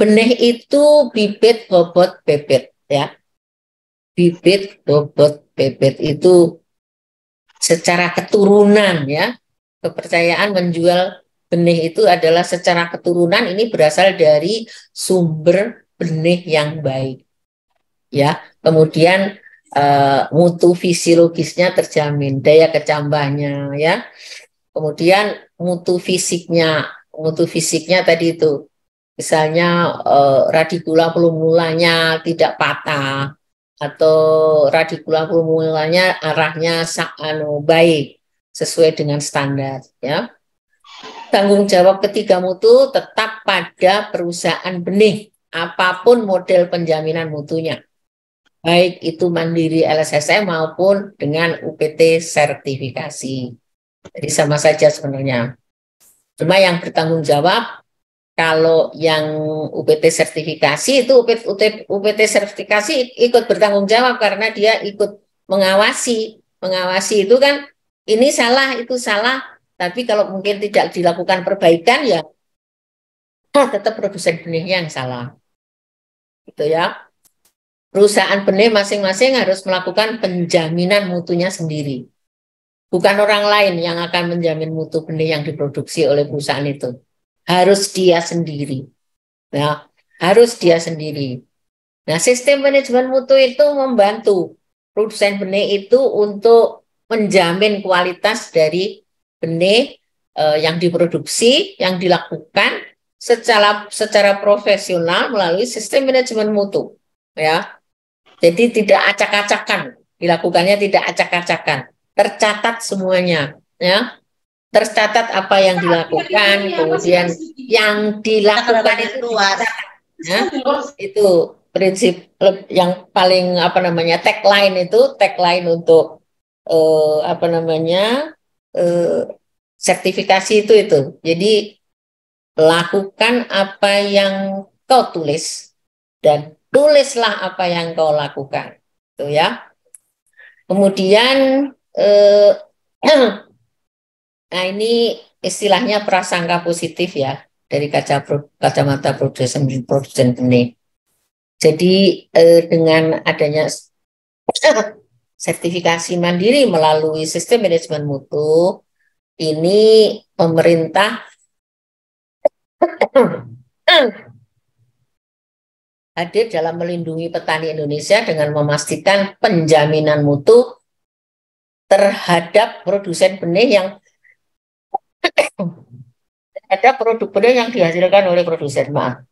benih itu bibit bobot bebet ya bibit bobot bebet itu secara keturunan ya kepercayaan menjual benih itu adalah secara keturunan ini berasal dari sumber benih yang baik. Ya, kemudian uh, mutu fisiologisnya terjamin, daya kecambahnya ya. Kemudian mutu fisiknya, mutu fisiknya tadi itu misalnya eh, radikula pelumulanya tidak patah atau radikula pelumulanya arahnya sakano baik sesuai dengan standar ya tanggung jawab ketiga mutu tetap pada perusahaan benih, apapun model penjaminan mutunya. Baik itu mandiri LSSM maupun dengan UPT sertifikasi. Jadi sama saja sebenarnya. Cuma yang bertanggung jawab kalau yang UPT sertifikasi itu UPT, UPT sertifikasi ikut bertanggung jawab karena dia ikut mengawasi. Mengawasi itu kan ini salah, itu salah, tapi kalau mungkin tidak dilakukan perbaikan ya, ya tetap produsen benihnya yang salah. Gitu ya. Perusahaan benih masing-masing harus melakukan penjaminan mutunya sendiri. Bukan orang lain yang akan menjamin mutu benih yang diproduksi oleh perusahaan itu. Harus dia sendiri. Ya, harus dia sendiri. Nah, sistem manajemen mutu itu membantu produsen benih itu untuk menjamin kualitas dari benih eh, yang diproduksi, yang dilakukan secara secara profesional melalui sistem manajemen mutu, ya. Jadi tidak acak-acakan, dilakukannya tidak acak-acakan, tercatat semuanya, ya. Tercatat apa yang nah, dilakukan, kemudian yang dilakukan itu luas. Ya, itu prinsip yang paling apa namanya tagline itu tagline untuk eh, apa namanya Eh, sertifikasi itu itu. Jadi lakukan apa yang kau tulis dan tulislah apa yang kau lakukan. Itu ya. Kemudian eh, [CLEARS THROAT] nah ini istilahnya prasangka positif ya dari kaca kacamata produsen produsen benih. Jadi eh, dengan adanya [CLEARS THROAT] sertifikasi mandiri melalui sistem manajemen mutu ini pemerintah [CLEARS THROAT] hadir dalam melindungi petani Indonesia dengan memastikan penjaminan mutu terhadap produsen benih yang [CLEARS THROAT] ada produk benih yang dihasilkan oleh produsen maaf.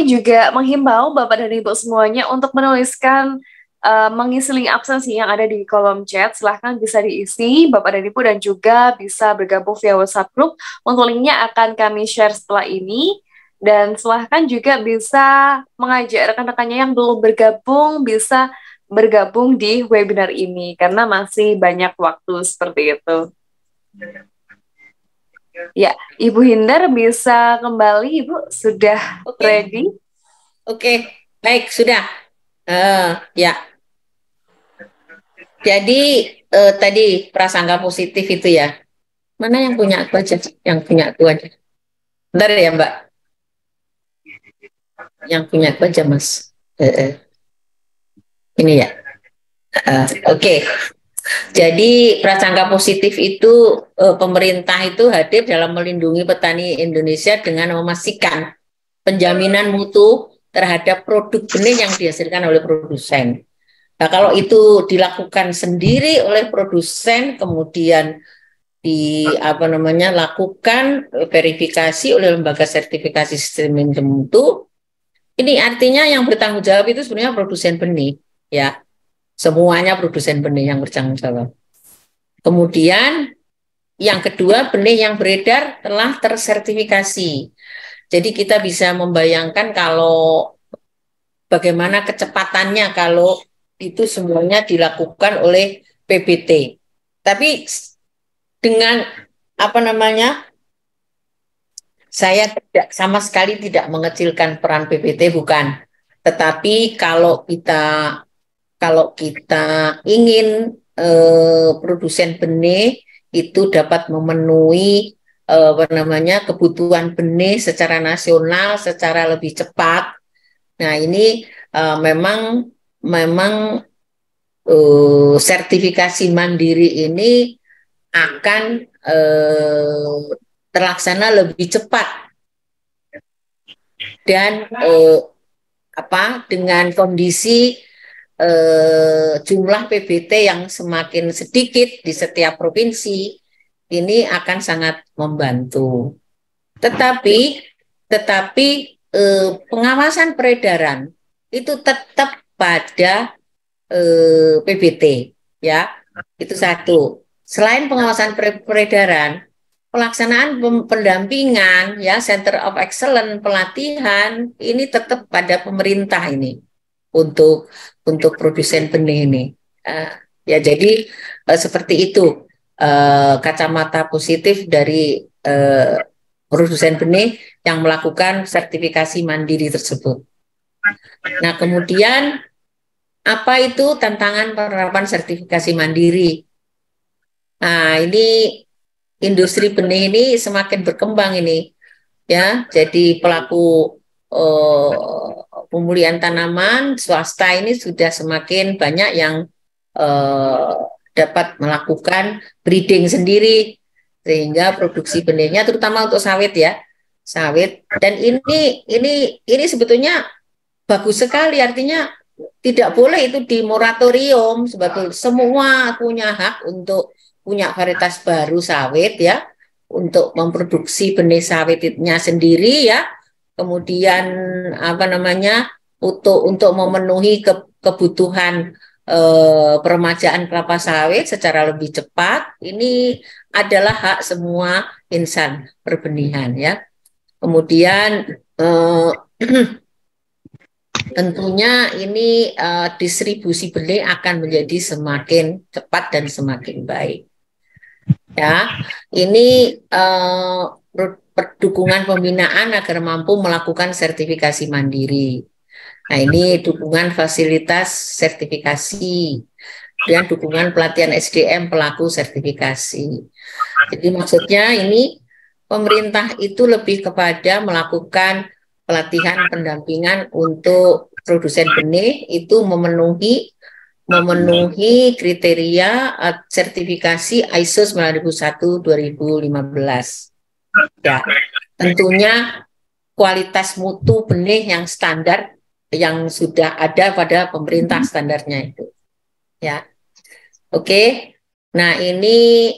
Juga menghimbau Bapak dan Ibu semuanya untuk menuliskan uh, eh, mengisi link absensi yang ada di kolom chat. Silahkan bisa diisi Bapak dan Ibu dan juga bisa bergabung via WhatsApp group. Untuk linknya akan kami share setelah ini. Dan silahkan juga bisa mengajak rekan-rekannya yang belum bergabung bisa bergabung di webinar ini karena masih banyak waktu seperti itu. Ya, Ibu Hindar bisa kembali, Ibu sudah okay. ready? Oke, okay. baik sudah. Uh, ya, jadi eh, tadi prasangka positif itu ya. Mana yang punya aku aja? Yang punya aku aja. Bentar ya Mbak. Yang punya aku aja Mas. Eh, eh. Ini ya. Uh, Oke. Okay. Jadi prasangka positif itu eh, pemerintah itu hadir dalam melindungi petani Indonesia dengan memastikan penjaminan mutu terhadap produk benih yang dihasilkan oleh produsen. Nah, kalau itu dilakukan sendiri oleh produsen, kemudian di apa namanya lakukan eh, verifikasi oleh lembaga sertifikasi sistem mutu ini artinya yang bertanggung jawab itu sebenarnya produsen benih, ya. Semuanya produsen benih yang bertanggung jawab. Kemudian yang kedua, benih yang beredar telah tersertifikasi. Jadi kita bisa membayangkan kalau bagaimana kecepatannya kalau itu semuanya dilakukan oleh PBT. Tapi dengan apa namanya? Saya tidak sama sekali tidak mengecilkan peran PBT bukan. Tetapi kalau kita kalau kita ingin eh, produsen benih itu dapat memenuhi eh, apa namanya kebutuhan benih secara nasional secara lebih cepat. Nah, ini eh, memang memang uh, sertifikasi mandiri ini akan uh, terlaksana lebih cepat dan uh, apa dengan kondisi uh, jumlah PBT yang semakin sedikit di setiap provinsi ini akan sangat membantu. Tetapi tetapi eh, pengawasan peredaran itu tetap pada eh, PBT ya itu satu selain pengawasan peredaran pelaksanaan pendampingan ya center of excellence pelatihan ini tetap pada pemerintah ini untuk untuk produsen benih ini uh, ya jadi uh, seperti itu uh, kacamata positif dari uh, produsen benih yang melakukan sertifikasi mandiri tersebut nah kemudian apa itu tantangan penerapan sertifikasi mandiri? Nah, ini industri benih ini semakin berkembang ini. Ya, jadi pelaku eh, pemulihan tanaman swasta ini sudah semakin banyak yang eh, dapat melakukan breeding sendiri sehingga produksi benihnya terutama untuk sawit ya sawit dan ini ini ini sebetulnya bagus sekali artinya tidak boleh itu di moratorium sebab ah, semua punya hak untuk punya varietas baru sawit ya untuk memproduksi benih sawitnya sendiri ya kemudian apa namanya untuk untuk memenuhi ke, kebutuhan eh, peremajaan kelapa sawit secara lebih cepat ini adalah hak semua insan perbenihan ya kemudian eh, [CLEARS THROAT] Tentunya ini uh, distribusi beli akan menjadi semakin cepat dan semakin baik. Ya, ini uh, eh, dukungan pembinaan agar mampu melakukan sertifikasi mandiri. Nah, ini dukungan fasilitas sertifikasi dan dukungan pelatihan SDM pelaku sertifikasi. Jadi maksudnya ini pemerintah itu lebih kepada melakukan pelatihan pendampingan untuk produsen benih itu memenuhi memenuhi kriteria eh, sertifikasi ISO 9001-2015. Ya, tentunya kualitas mutu benih yang standar yang sudah ada pada pemerintah mm-hmm. standarnya itu. Ya, oke. Nah ini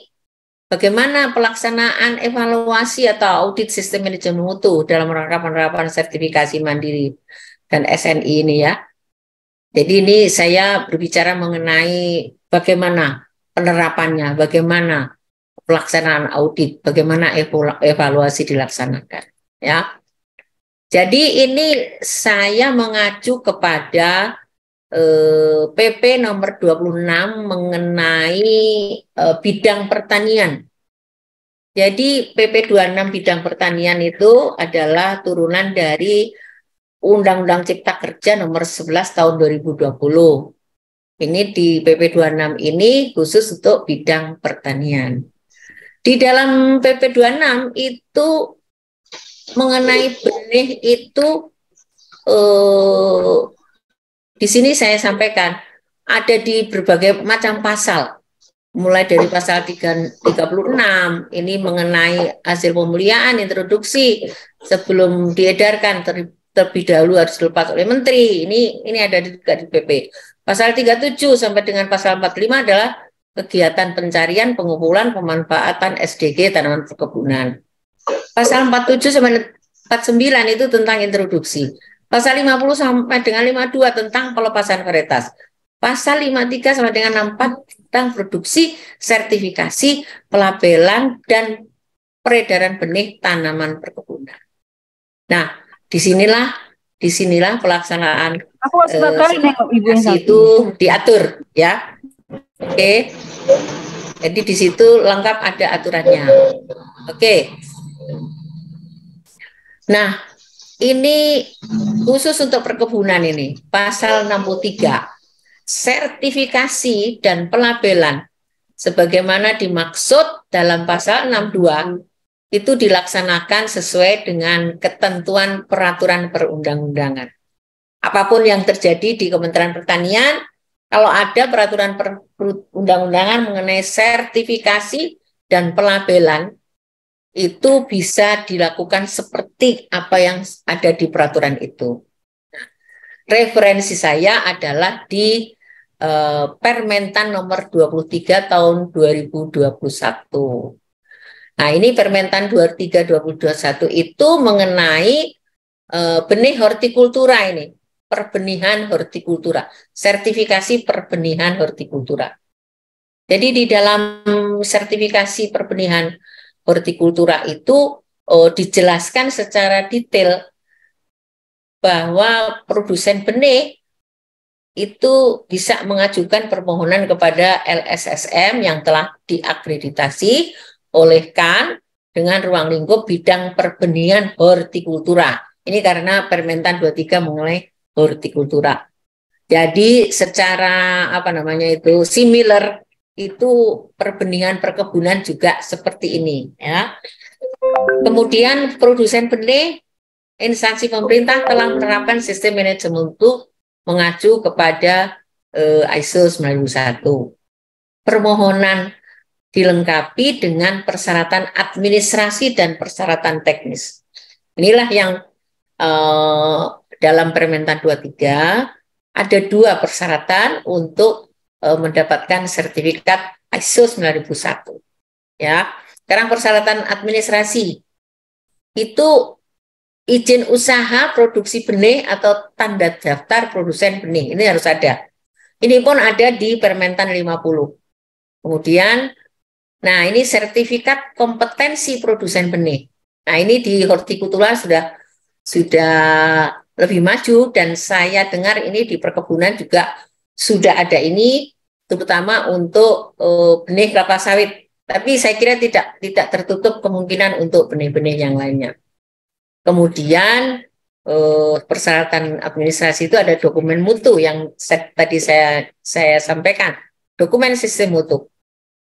Bagaimana pelaksanaan evaluasi atau audit sistem manajemen mutu dalam rangka penerapan sertifikasi mandiri dan SNI ini ya? Jadi ini saya berbicara mengenai bagaimana penerapannya, bagaimana pelaksanaan audit, bagaimana evaluasi dilaksanakan, ya. Jadi ini saya mengacu kepada eh, PP nomor 26 mengenai eh, bidang pertanian. Jadi PP 26 bidang pertanian itu adalah turunan dari Undang-Undang Cipta Kerja nomor 11 tahun 2020. Ini di PP 26 ini khusus untuk bidang pertanian. Di dalam PP 26 itu mengenai benih itu eh, di sini saya sampaikan ada di berbagai macam pasal. Mulai dari pasal 36 ini mengenai hasil pemuliaan introduksi sebelum diedarkan ter, terlebih dahulu harus dilepas oleh menteri. Ini ini ada juga di PP. Pasal 37 sampai dengan pasal 45 adalah kegiatan pencarian, pengumpulan, pemanfaatan SDG tanaman perkebunan. Pasal 47 sampai 49 itu tentang introduksi. Pasal 50 sampai dengan 52 tentang pelepasan varietas. Pasal 53 sampai dengan 64 tentang produksi, sertifikasi, pelabelan, dan peredaran benih tanaman perkebunan. Nah, disinilah disinilah pelaksanaan Aku eh, kali Ibu itu diatur ya. Oke. Okay. Jadi di situ lengkap ada aturannya. Oke. Okay. Nah, ini khusus untuk perkebunan ini, pasal 63. Sertifikasi dan pelabelan sebagaimana dimaksud dalam pasal 62 itu dilaksanakan sesuai dengan ketentuan peraturan perundang-undangan. Apapun yang terjadi di Kementerian Pertanian, kalau ada peraturan perundang-undangan mengenai sertifikasi dan pelabelan, itu bisa dilakukan seperti apa yang ada di peraturan itu. Nah, referensi saya adalah di eh, Permentan nomor 23 tahun 2021. Nah, ini Permentan 23 2021 itu mengenai eh, benih hortikultura ini, perbenihan hortikultura, sertifikasi perbenihan hortikultura. Jadi di dalam sertifikasi perbenihan hortikultura itu oh, dijelaskan secara detail bahwa produsen benih itu bisa mengajukan permohonan kepada LSSM yang telah diakreditasi oleh KAN dengan ruang lingkup bidang perbenihan hortikultura. Ini karena Permentan 23 mengenai hortikultura. Jadi secara apa namanya itu similar itu perbeningan perkebunan juga seperti ini ya. Kemudian produsen benih instansi pemerintah telah menerapkan sistem manajemen untuk mengacu kepada eh, ISO 9001. Permohonan dilengkapi dengan persyaratan administrasi dan persyaratan teknis. Inilah yang eh, dalam Permentan 23 ada dua persyaratan untuk E, mendapatkan sertifikat ISO 9001. Ya. Sekarang persyaratan administrasi itu izin usaha produksi benih atau tanda daftar produsen benih. Ini harus ada. Ini pun ada di Permentan 50. Kemudian nah ini sertifikat kompetensi produsen benih. Nah, ini di hortikultura sudah sudah lebih maju dan saya dengar ini di perkebunan juga sudah ada ini terutama untuk uh, benih kelapa sawit. Tapi saya kira tidak tidak tertutup kemungkinan untuk benih-benih yang lainnya. Kemudian uh, persyaratan administrasi itu ada dokumen mutu yang saya, tadi saya saya sampaikan, dokumen sistem mutu.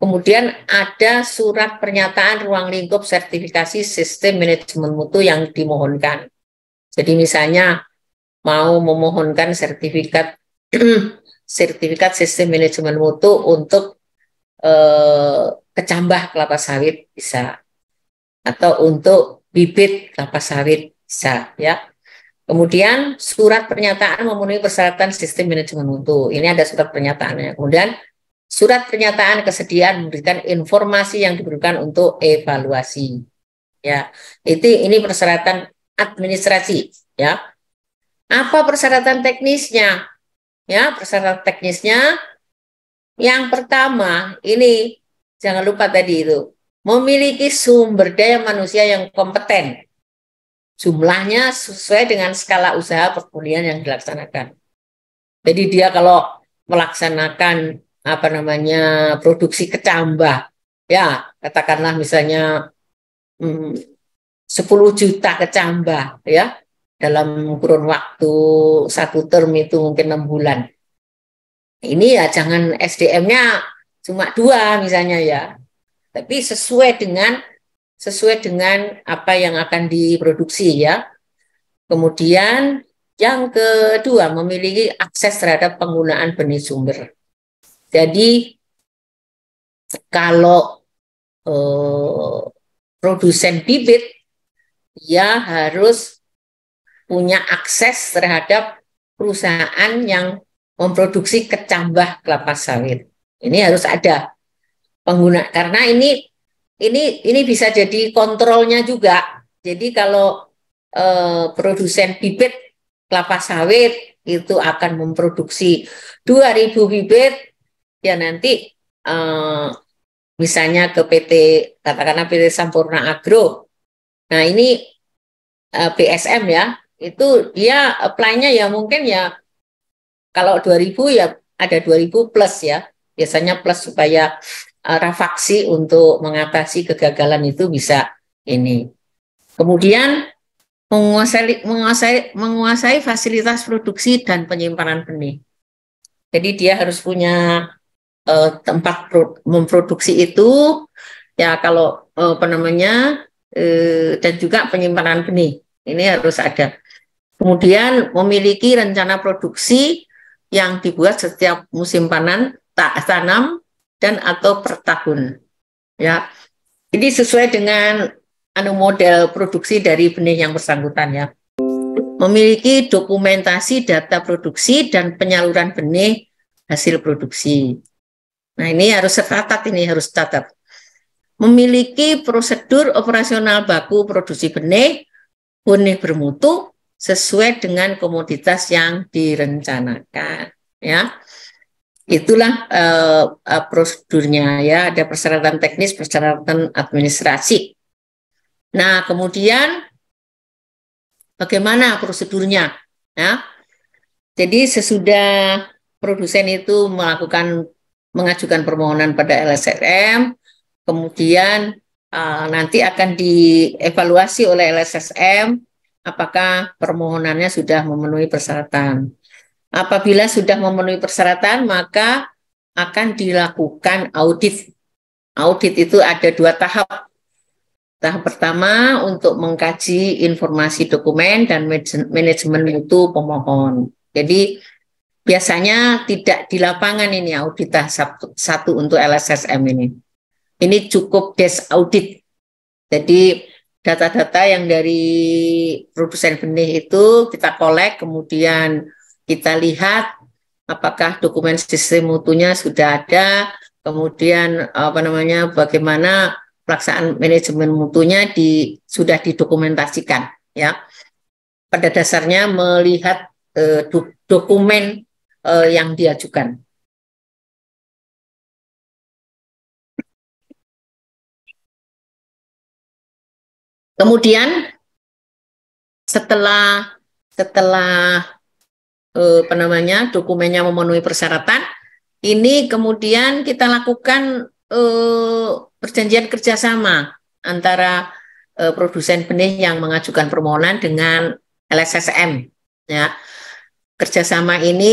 Kemudian ada surat pernyataan ruang lingkup sertifikasi sistem manajemen mutu yang dimohonkan. Jadi misalnya mau memohonkan sertifikat [CLEARS THROAT] eh, sertifikat sistem manajemen mutu untuk eh, kecambah kelapa sawit bisa atau untuk bibit kelapa sawit bisa ya. Kemudian surat pernyataan memenuhi persyaratan sistem manajemen mutu. Ini ada surat pernyataannya. Kemudian surat pernyataan kesediaan memberikan informasi yang diberikan untuk evaluasi. Ya, itu ini persyaratan administrasi, ya. Apa persyaratan teknisnya? ya persyaratan teknisnya. Yang pertama, ini jangan lupa tadi itu, memiliki sumber daya manusia yang kompeten. Jumlahnya sesuai dengan skala usaha perkuliahan yang dilaksanakan. Jadi dia kalau melaksanakan apa namanya produksi kecambah, ya katakanlah misalnya hmm, 10 juta kecambah, ya dalam kurun waktu satu term itu mungkin enam bulan. Ini ya jangan SDM-nya cuma dua misalnya ya, tapi sesuai dengan sesuai dengan apa yang akan diproduksi ya. Kemudian yang kedua memiliki akses terhadap penggunaan benih sumber. Jadi kalau eh, produsen bibit ya harus punya akses terhadap perusahaan yang memproduksi kecambah kelapa sawit. Ini harus ada pengguna karena ini ini ini bisa jadi kontrolnya juga. Jadi kalau eh, produsen bibit kelapa sawit itu akan memproduksi 2000 bibit ya nanti eh, misalnya ke PT katakanlah PT Sampurna Agro. Nah, ini eh, PSM ya, itu dia apply-nya ya mungkin ya kalau 2000 ya ada 2000 plus ya. Biasanya plus supaya arah uh, untuk mengatasi kegagalan itu bisa ini. Kemudian menguasai, menguasai, menguasai fasilitas produksi dan penyimpanan benih. Jadi dia harus punya uh, tempat memproduksi itu ya kalau uh, apa namanya uh, dan juga penyimpanan benih. Ini harus ada. Kemudian memiliki rencana produksi yang dibuat setiap musim panen tak tanam dan atau per tahun. Ya. Ini sesuai dengan anu model produksi dari benih yang bersangkutan ya. Memiliki dokumentasi data produksi dan penyaluran benih hasil produksi. Nah, ini harus tercatat ini harus catat. Memiliki prosedur operasional baku produksi benih, benih bermutu sesuai dengan komoditas yang direncanakan ya itulah uh, uh, prosedurnya ya ada persyaratan teknis persyaratan administrasi nah kemudian bagaimana prosedurnya ya jadi sesudah produsen itu melakukan mengajukan permohonan pada LSSM kemudian uh, nanti akan dievaluasi oleh LSSM apakah permohonannya sudah memenuhi persyaratan. Apabila sudah memenuhi persyaratan, maka akan dilakukan audit. Audit itu ada dua tahap. Tahap pertama untuk mengkaji informasi dokumen dan manajemen itu pemohon. Jadi biasanya tidak di lapangan ini audit tahap satu untuk LSSM ini. Ini cukup desk audit. Jadi data-data yang dari produsen benih itu kita kolek, kemudian kita lihat apakah dokumen sistem mutunya sudah ada, kemudian apa namanya bagaimana pelaksanaan manajemen mutunya di sudah didokumentasikan ya. Pada dasarnya melihat eh, dokumen eh, yang diajukan. Kemudian setelah setelah eh, apa namanya dokumennya memenuhi persyaratan, ini kemudian kita lakukan eh, perjanjian kerjasama antara eh, produsen benih yang mengajukan permohonan dengan LSSM. Ya, kerjasama ini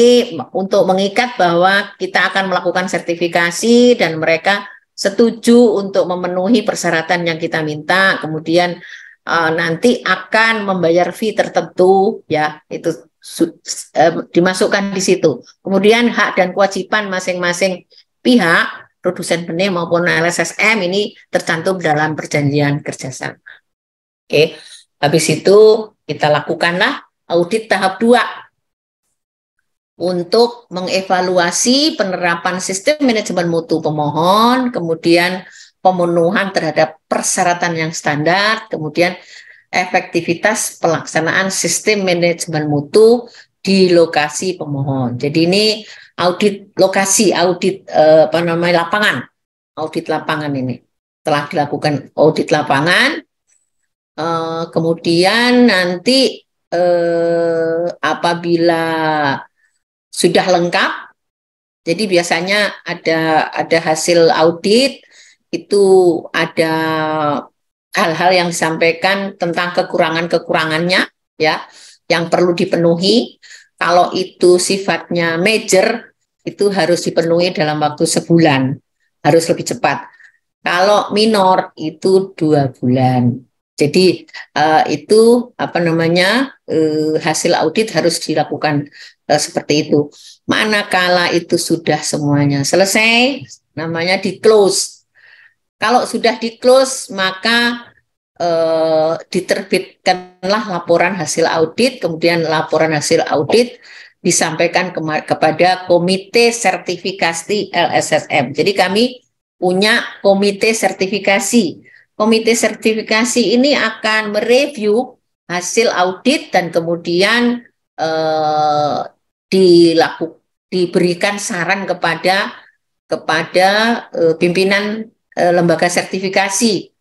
untuk mengikat bahwa kita akan melakukan sertifikasi dan mereka setuju untuk memenuhi persyaratan yang kita minta, kemudian uh, nanti akan membayar fee tertentu, ya itu uh, dimasukkan di situ. Kemudian hak dan kewajiban masing-masing pihak produsen benih maupun LSSM ini tercantum dalam perjanjian kerjasama. Oke, habis itu kita lakukanlah audit tahap 2 untuk mengevaluasi penerapan sistem manajemen mutu pemohon, kemudian pemenuhan terhadap persyaratan yang standar, kemudian efektivitas pelaksanaan sistem manajemen mutu di lokasi pemohon. Jadi ini audit lokasi, audit eh, apa namanya lapangan, audit lapangan ini telah dilakukan audit lapangan. Eh, kemudian nanti eh, apabila sudah lengkap. Jadi biasanya ada ada hasil audit itu ada hal-hal yang disampaikan tentang kekurangan-kekurangannya ya yang perlu dipenuhi. Kalau itu sifatnya major itu harus dipenuhi dalam waktu sebulan, harus lebih cepat. Kalau minor itu dua bulan. Jadi uh, itu apa namanya uh, hasil audit harus dilakukan Eh, seperti itu. Manakala itu sudah semuanya selesai, namanya di close. Kalau sudah di close, maka eh, diterbitkanlah laporan hasil audit, kemudian laporan hasil audit disampaikan kepada komite sertifikasi LSSM. Jadi kami punya komite sertifikasi. Komite sertifikasi ini akan mereview hasil audit dan kemudian eh, dilakukan diberikan saran kepada kepada e, pimpinan e, lembaga sertifikasi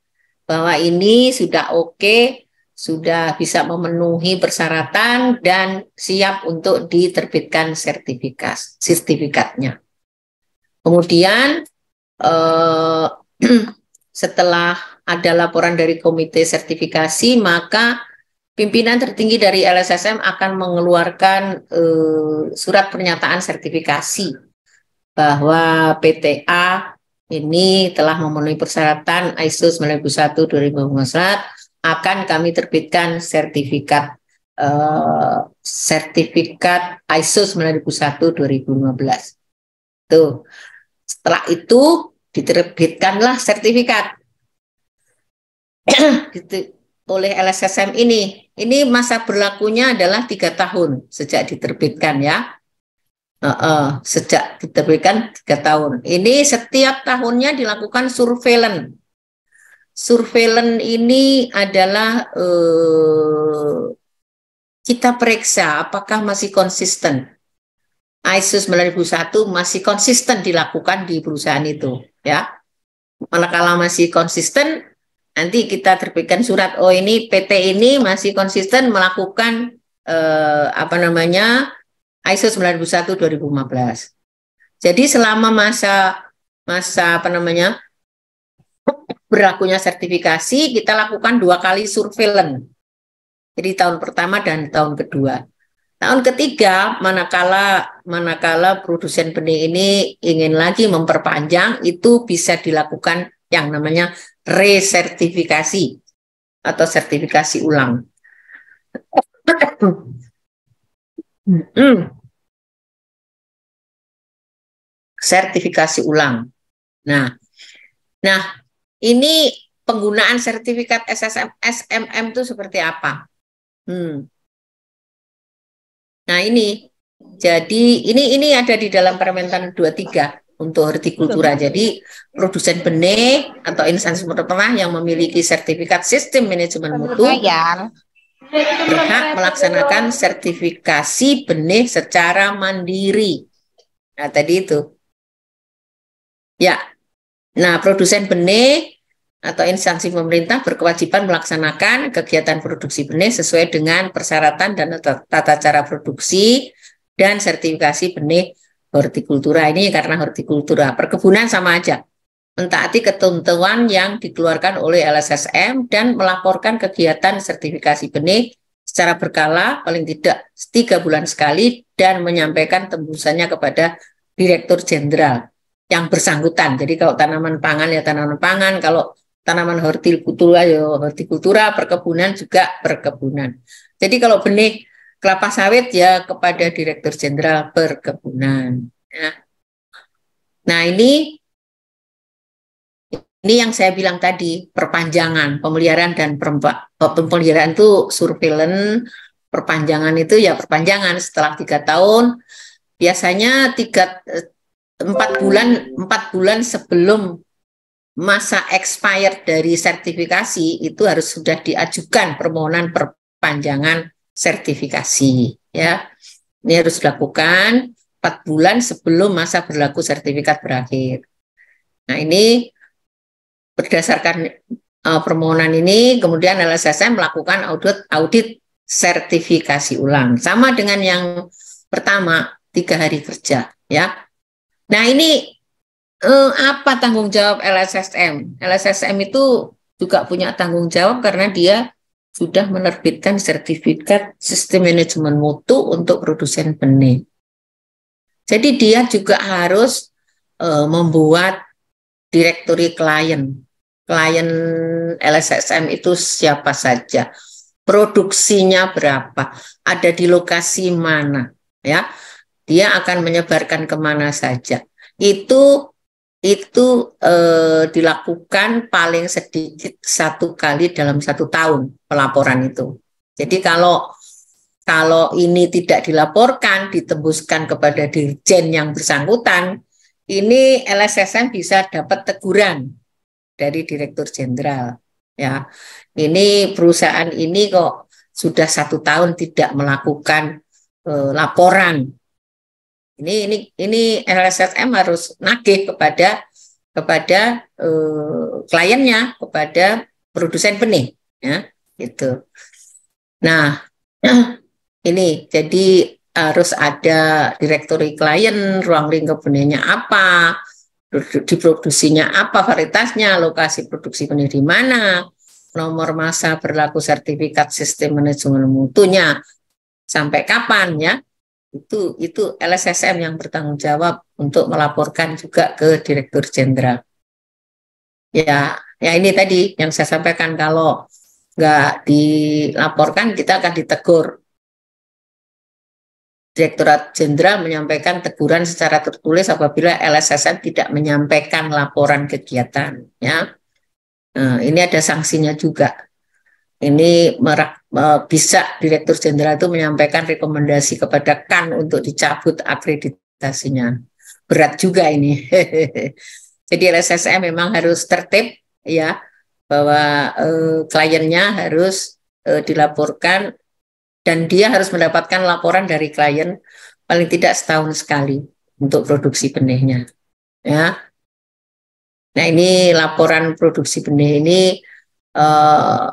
bahwa ini sudah oke, sudah bisa memenuhi persyaratan dan siap untuk diterbitkan sertifikat sertifikatnya. Kemudian e, [CLEARS THROAT] setelah ada laporan dari komite sertifikasi maka pimpinan tertinggi dari LSSM akan mengeluarkan eh, surat pernyataan sertifikasi bahwa PTA ini telah memenuhi persyaratan ISO 9001 2015 akan kami terbitkan sertifikat eh, sertifikat ISO 9001 2015. Tuh. Setelah itu diterbitkanlah sertifikat [CLEARS THROAT] oleh LSSM ini ini masa berlakunya adalah tiga tahun sejak diterbitkan ya. Uh, uh, sejak diterbitkan tiga tahun. Ini setiap tahunnya dilakukan surveillance. Surveillance ini adalah uh, kita periksa apakah masih konsisten. ISO 9001 masih konsisten dilakukan di perusahaan itu, ya. Manakala masih konsisten, Nanti kita terbitkan surat, oh ini PT ini masih konsisten melakukan eh, apa namanya ISO 9001 2015. Jadi selama masa masa apa namanya berlakunya sertifikasi kita lakukan dua kali surveillance. Jadi tahun pertama dan tahun kedua. Tahun ketiga manakala manakala produsen benih ini ingin lagi memperpanjang itu bisa dilakukan yang namanya resertifikasi atau sertifikasi ulang. sertifikasi ulang. Nah, nah ini penggunaan sertifikat SSM, SMM itu seperti apa? Hmm. Nah ini, jadi ini ini ada di dalam Permentan 23 untuk hortikultura. Jadi produsen benih atau instansi peternak yang memiliki sertifikat sistem manajemen mutu berhak melaksanakan sertifikasi benih secara mandiri. Nah, tadi itu. Ya. Nah, produsen benih atau instansi pemerintah berkewajiban melaksanakan kegiatan produksi benih sesuai dengan persyaratan dan tata cara produksi dan sertifikasi benih hortikultura ini karena hortikultura perkebunan sama aja mentaati ketentuan yang dikeluarkan oleh LSSM dan melaporkan kegiatan sertifikasi benih secara berkala paling tidak tiga bulan sekali dan menyampaikan tembusannya kepada Direktur Jenderal yang bersangkutan. Jadi kalau tanaman pangan ya tanaman pangan, kalau tanaman hortikultura ya hortikultura, perkebunan juga perkebunan. Jadi kalau benih kelapa sawit ya kepada Direktur Jenderal Perkebunan. Ya. Nah, ini ini yang saya bilang tadi perpanjangan pemeliharaan dan oh, pemeliharaan itu surveillance perpanjangan itu ya perpanjangan setelah tiga tahun biasanya tiga empat bulan empat bulan sebelum masa expired dari sertifikasi itu harus sudah diajukan permohonan perpanjangan sertifikasi ya. Ini harus dilakukan 4 bulan sebelum masa berlaku sertifikat berakhir. Nah, ini berdasarkan uh, permohonan ini kemudian LSSM melakukan audit audit sertifikasi ulang sama dengan yang pertama tiga hari kerja ya. Nah, ini uh, apa tanggung jawab LSSM? LSSM itu juga punya tanggung jawab karena dia sudah menerbitkan sertifikat sistem manajemen mutu untuk produsen benih. Jadi dia juga harus e, membuat direktori klien. Klien LSSM itu siapa saja, produksinya berapa, ada di lokasi mana, ya. Dia akan menyebarkan kemana saja. Itu itu eh, dilakukan paling sedikit satu kali dalam satu tahun pelaporan itu. Jadi kalau kalau ini tidak dilaporkan, ditembuskan kepada dirjen yang bersangkutan, ini LSSM bisa dapat teguran dari Direktur Jenderal. Ya, ini perusahaan ini kok sudah satu tahun tidak melakukan eh, laporan ini ini ini LSSM harus nagih kepada kepada uh, kliennya, kepada produsen benih, ya, gitu. Nah, [CLEARS THROAT] ini jadi harus ada direktori klien, ruang lingkup benihnya apa, diproduksinya apa, varietasnya, lokasi produksi benih di mana, nomor masa berlaku sertifikat sistem manajemen mutunya, sampai kapan ya itu itu LSSM yang bertanggung jawab untuk melaporkan juga ke Direktur Jenderal. Ya, ya ini tadi yang saya sampaikan kalau nggak dilaporkan kita akan ditegur. Direktorat Jenderal menyampaikan teguran secara tertulis apabila LSSM tidak menyampaikan laporan kegiatan. Ya, nah, ini ada sanksinya juga. Ini merak bisa Direktur Jenderal itu menyampaikan rekomendasi kepada KAN untuk dicabut akreditasinya. Berat juga ini. [LAUGHS] Jadi LSSM memang harus tertib ya bahwa eh, kliennya harus eh, dilaporkan dan dia harus mendapatkan laporan dari klien paling tidak setahun sekali untuk produksi benihnya. Ya. Nah, ini laporan produksi benih ini eh,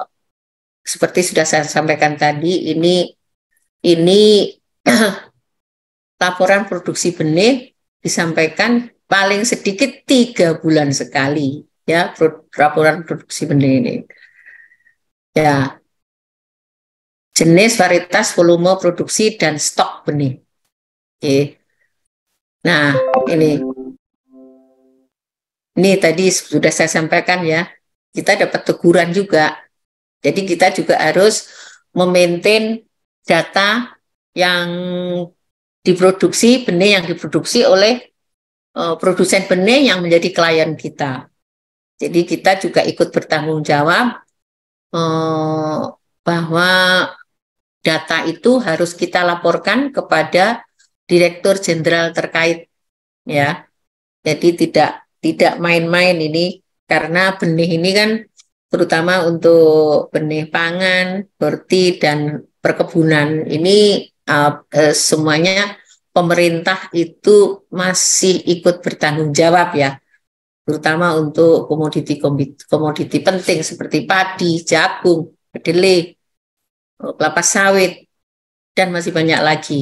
seperti sudah saya sampaikan tadi, ini ini [CLEARS THROAT] laporan produksi benih disampaikan paling sedikit tiga bulan sekali ya laporan produksi benih ini. Ya, jenis, varietas, volume produksi dan stok benih. Oke. Nah, ini. Ini tadi sudah saya sampaikan ya. Kita dapat teguran juga jadi kita juga harus memaintain data yang diproduksi, benih yang diproduksi oleh e, produsen benih yang menjadi klien kita. Jadi kita juga ikut bertanggung jawab e, bahwa data itu harus kita laporkan kepada direktur jenderal terkait ya. Jadi tidak tidak main-main ini karena benih ini kan terutama untuk benih pangan, berti dan perkebunan ini uh, uh, semuanya pemerintah itu masih ikut bertanggung jawab ya terutama untuk komoditi komoditi penting seperti padi, jagung, kedelai, kelapa sawit dan masih banyak lagi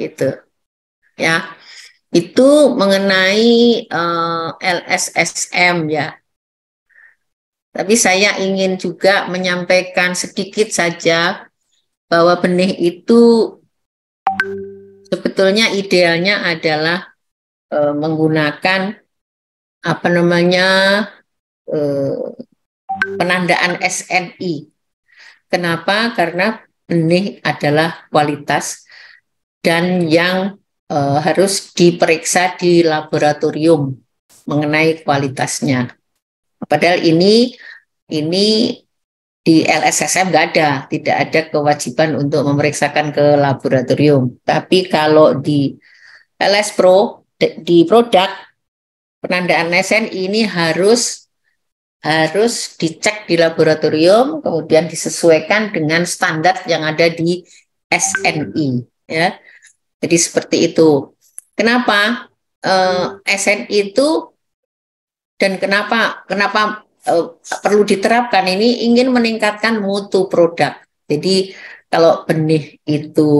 itu ya itu mengenai uh, eh, LSSM ya tapi saya ingin juga menyampaikan sedikit saja bahwa benih itu sebetulnya idealnya adalah e, menggunakan apa namanya e, penandaan SNI. Kenapa? Karena benih adalah kualitas dan yang e, harus diperiksa di laboratorium mengenai kualitasnya. Padahal ini ini di LSSM nggak ada, tidak ada kewajiban untuk memeriksakan ke laboratorium. Tapi kalau di LS Pro di produk penandaan SN ini harus harus dicek di laboratorium, kemudian disesuaikan dengan standar yang ada di SNI. Ya, jadi seperti itu. Kenapa eh, SNI itu dan kenapa kenapa uh, perlu diterapkan ini ingin meningkatkan mutu produk. Jadi kalau benih itu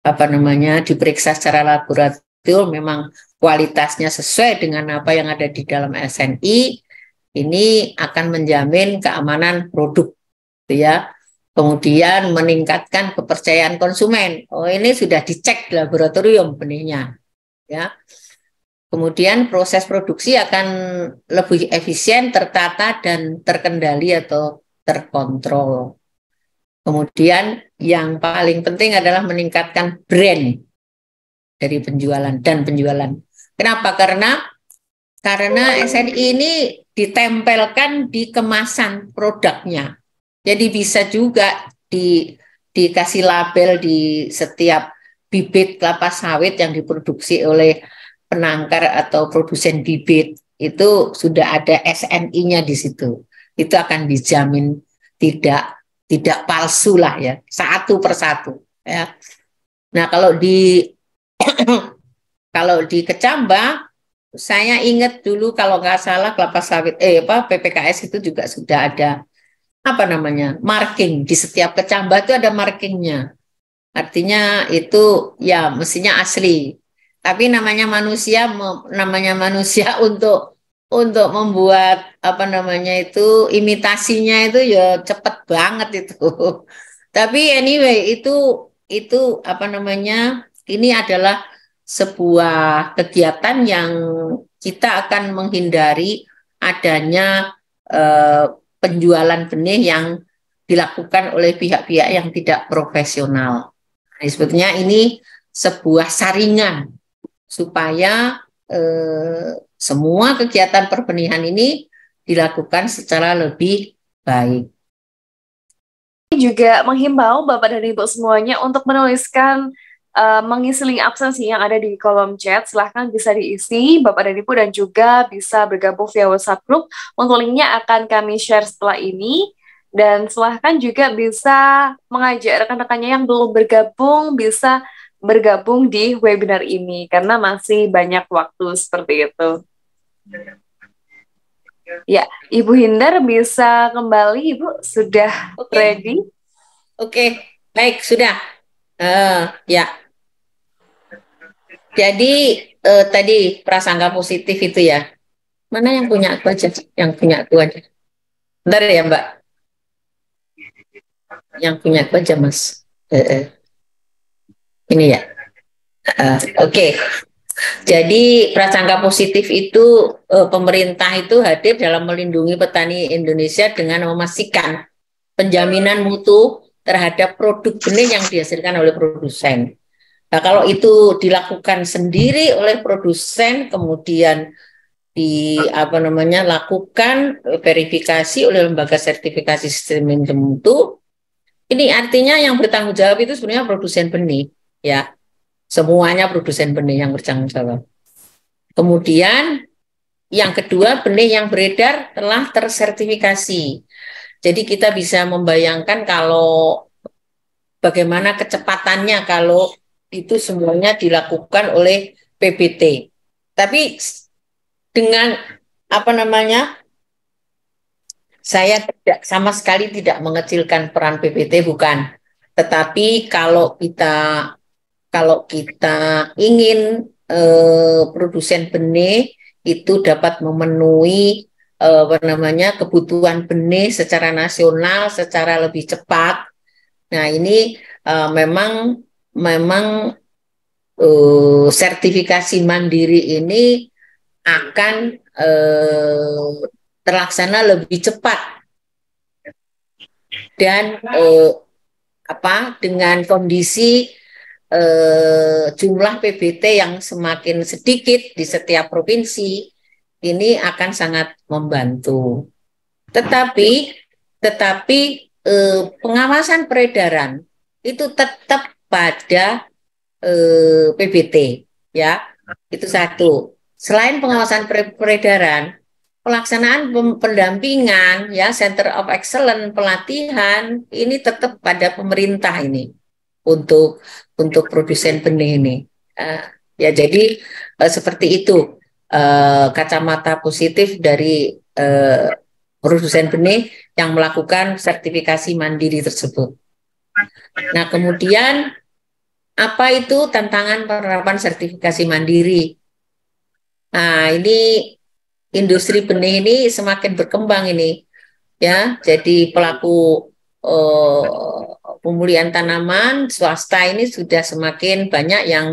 apa namanya diperiksa secara laboratorium memang kualitasnya sesuai dengan apa yang ada di dalam SNI ini akan menjamin keamanan produk gitu ya. Kemudian meningkatkan kepercayaan konsumen. Oh ini sudah dicek di laboratorium benihnya ya Kemudian proses produksi akan lebih efisien, tertata, dan terkendali atau terkontrol. Kemudian yang paling penting adalah meningkatkan brand dari penjualan dan penjualan. Kenapa? Karena karena SNI ini ditempelkan di kemasan produknya. Jadi bisa juga di dikasih label di setiap bibit kelapa sawit yang diproduksi oleh penangkar atau produsen bibit itu sudah ada SNI-nya di situ. Itu akan dijamin tidak tidak palsu lah ya, satu persatu ya. Nah, kalau di [CLEARS THROAT] kalau di Kecamba saya ingat dulu kalau nggak salah kelapa sawit eh apa PPKS itu juga sudah ada apa namanya marking di setiap kecambah itu ada markingnya artinya itu ya mestinya asli tapi namanya manusia namanya manusia [LAUGHS] untuk untuk membuat apa namanya itu imitasinya itu ya cepet banget itu [LAUGHS] tapi anyway itu itu apa namanya ini adalah sebuah kegiatan yang kita akan menghindari adanya eh, penjualan benih yang dilakukan oleh pihak-pihak yang tidak profesional. Nah, sebetulnya ini sebuah saringan supaya eh, semua kegiatan perbenihan ini dilakukan secara lebih baik. Ini Juga menghimbau Bapak dan Ibu semuanya untuk menuliskan uh, mengisi link absensi yang ada di kolom chat. Silahkan bisa diisi Bapak dan Ibu dan juga bisa bergabung via WhatsApp group. Untuk linknya akan kami share setelah ini. Dan silahkan juga bisa mengajak rekan-rekannya yang belum bergabung bisa bergabung di webinar ini karena masih banyak waktu seperti itu. Ya, Ibu Hindar bisa kembali, Ibu sudah okay. ready? Oke, okay. baik sudah. Uh, ya. Jadi uh, tadi prasangka positif itu ya. Mana yang punya aku aja? Yang punya aku aja. Bentar ya Mbak. Yang punya aku aja Mas. Uh, uh. Ini ya. Uh, Oke. Okay. Jadi prasangka positif itu uh, pemerintah itu hadir dalam melindungi petani Indonesia dengan memastikan penjaminan mutu terhadap produk benih yang dihasilkan oleh produsen. Nah, kalau itu dilakukan sendiri oleh produsen kemudian di apa namanya lakukan verifikasi oleh lembaga sertifikasi sistem mutu ini artinya yang bertanggung jawab itu sebenarnya produsen benih ya semuanya produsen benih yang bertanggung jawab. Kemudian yang kedua benih yang beredar telah tersertifikasi. Jadi kita bisa membayangkan kalau bagaimana kecepatannya kalau itu semuanya dilakukan oleh PBT. Tapi dengan apa namanya? Saya tidak sama sekali tidak mengecilkan peran PBT bukan. Tetapi kalau kita kalau kita ingin eh, produsen benih itu dapat memenuhi eh, apa namanya kebutuhan benih secara nasional secara lebih cepat. Nah ini eh, memang memang eh, sertifikasi mandiri ini akan eh, terlaksana lebih cepat dan eh, apa dengan kondisi eh, jumlah PBT yang semakin sedikit di setiap provinsi ini akan sangat membantu. Tetapi tetapi eh, pengawasan peredaran itu tetap pada eh, PBT ya. Itu satu. Selain pengawasan peredaran, pelaksanaan pendampingan ya Center of Excellence pelatihan ini tetap pada pemerintah ini untuk untuk produsen benih ini. Uh, ya jadi uh, seperti itu uh, kacamata positif dari uh, produsen benih yang melakukan sertifikasi mandiri tersebut. Nah kemudian apa itu tantangan penerapan sertifikasi mandiri? Nah ini industri benih ini semakin berkembang ini ya jadi pelaku uh, pemulihan tanaman swasta ini sudah semakin banyak yang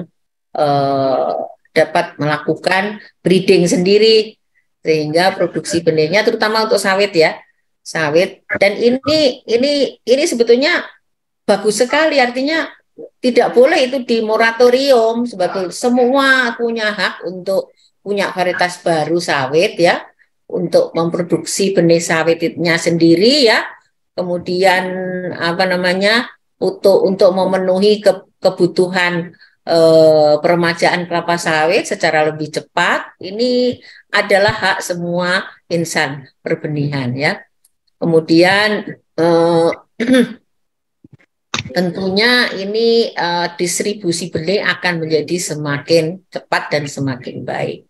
uh, dapat melakukan breeding sendiri sehingga produksi benihnya terutama untuk sawit ya sawit dan ini ini ini sebetulnya bagus sekali artinya tidak boleh itu di moratorium sebagai semua punya hak untuk punya varietas baru sawit ya untuk memproduksi benih sawitnya sendiri ya kemudian apa namanya untuk untuk memenuhi ke, kebutuhan eh, peremajaan kelapa sawit secara lebih cepat ini adalah hak semua insan perbenihan ya kemudian eh, [CLEARS THROAT] tentunya ini eh, distribusi benih akan menjadi semakin cepat dan semakin baik.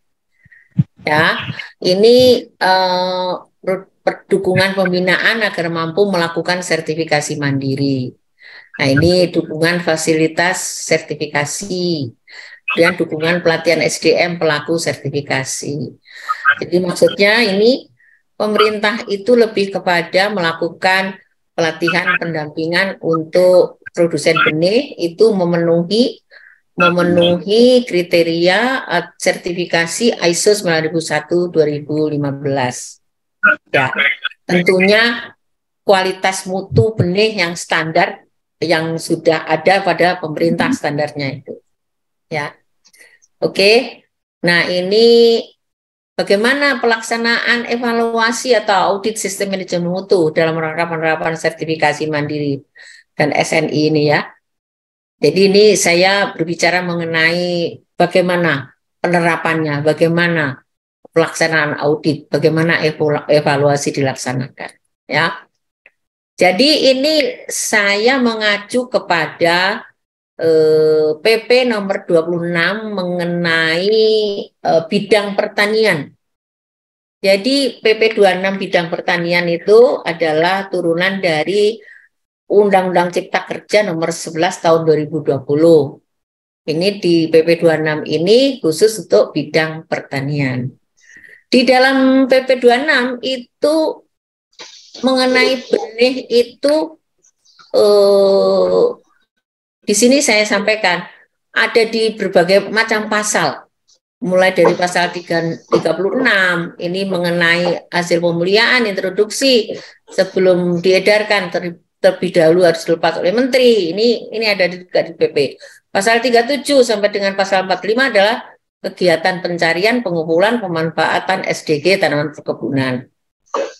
Ya, ini eh, dukungan pembinaan agar mampu melakukan sertifikasi mandiri. Nah, ini dukungan fasilitas sertifikasi dan dukungan pelatihan SDM pelaku sertifikasi. Jadi maksudnya ini pemerintah itu lebih kepada melakukan pelatihan pendampingan untuk produsen benih itu memenuhi memenuhi kriteria eh, sertifikasi ISO 9001 2015. Ya. Tentunya kualitas mutu benih yang standar yang sudah ada pada pemerintah mm-hmm. standarnya itu. Ya. Oke. Nah, ini bagaimana pelaksanaan evaluasi atau audit sistem manajemen mutu dalam rangka penerapan sertifikasi mandiri dan SNI ini ya. Jadi ini saya berbicara mengenai bagaimana penerapannya, bagaimana pelaksanaan audit, bagaimana evaluasi dilaksanakan. Ya, jadi ini saya mengacu kepada eh, PP nomor 26 mengenai eh, bidang pertanian. Jadi PP 26 bidang pertanian itu adalah turunan dari Undang-Undang Cipta Kerja nomor 11 tahun 2020. Ini di PP 26 ini khusus untuk bidang pertanian. Di dalam PP 26 itu mengenai benih itu eh, di sini saya sampaikan ada di berbagai macam pasal mulai dari pasal 36 ini mengenai hasil pemuliaan introduksi sebelum diedarkan ter, terlebih dahulu harus dilepas oleh menteri ini ini ada juga di PP pasal 37 sampai dengan pasal 45 adalah kegiatan pencarian, pengumpulan, pemanfaatan SDG tanaman perkebunan.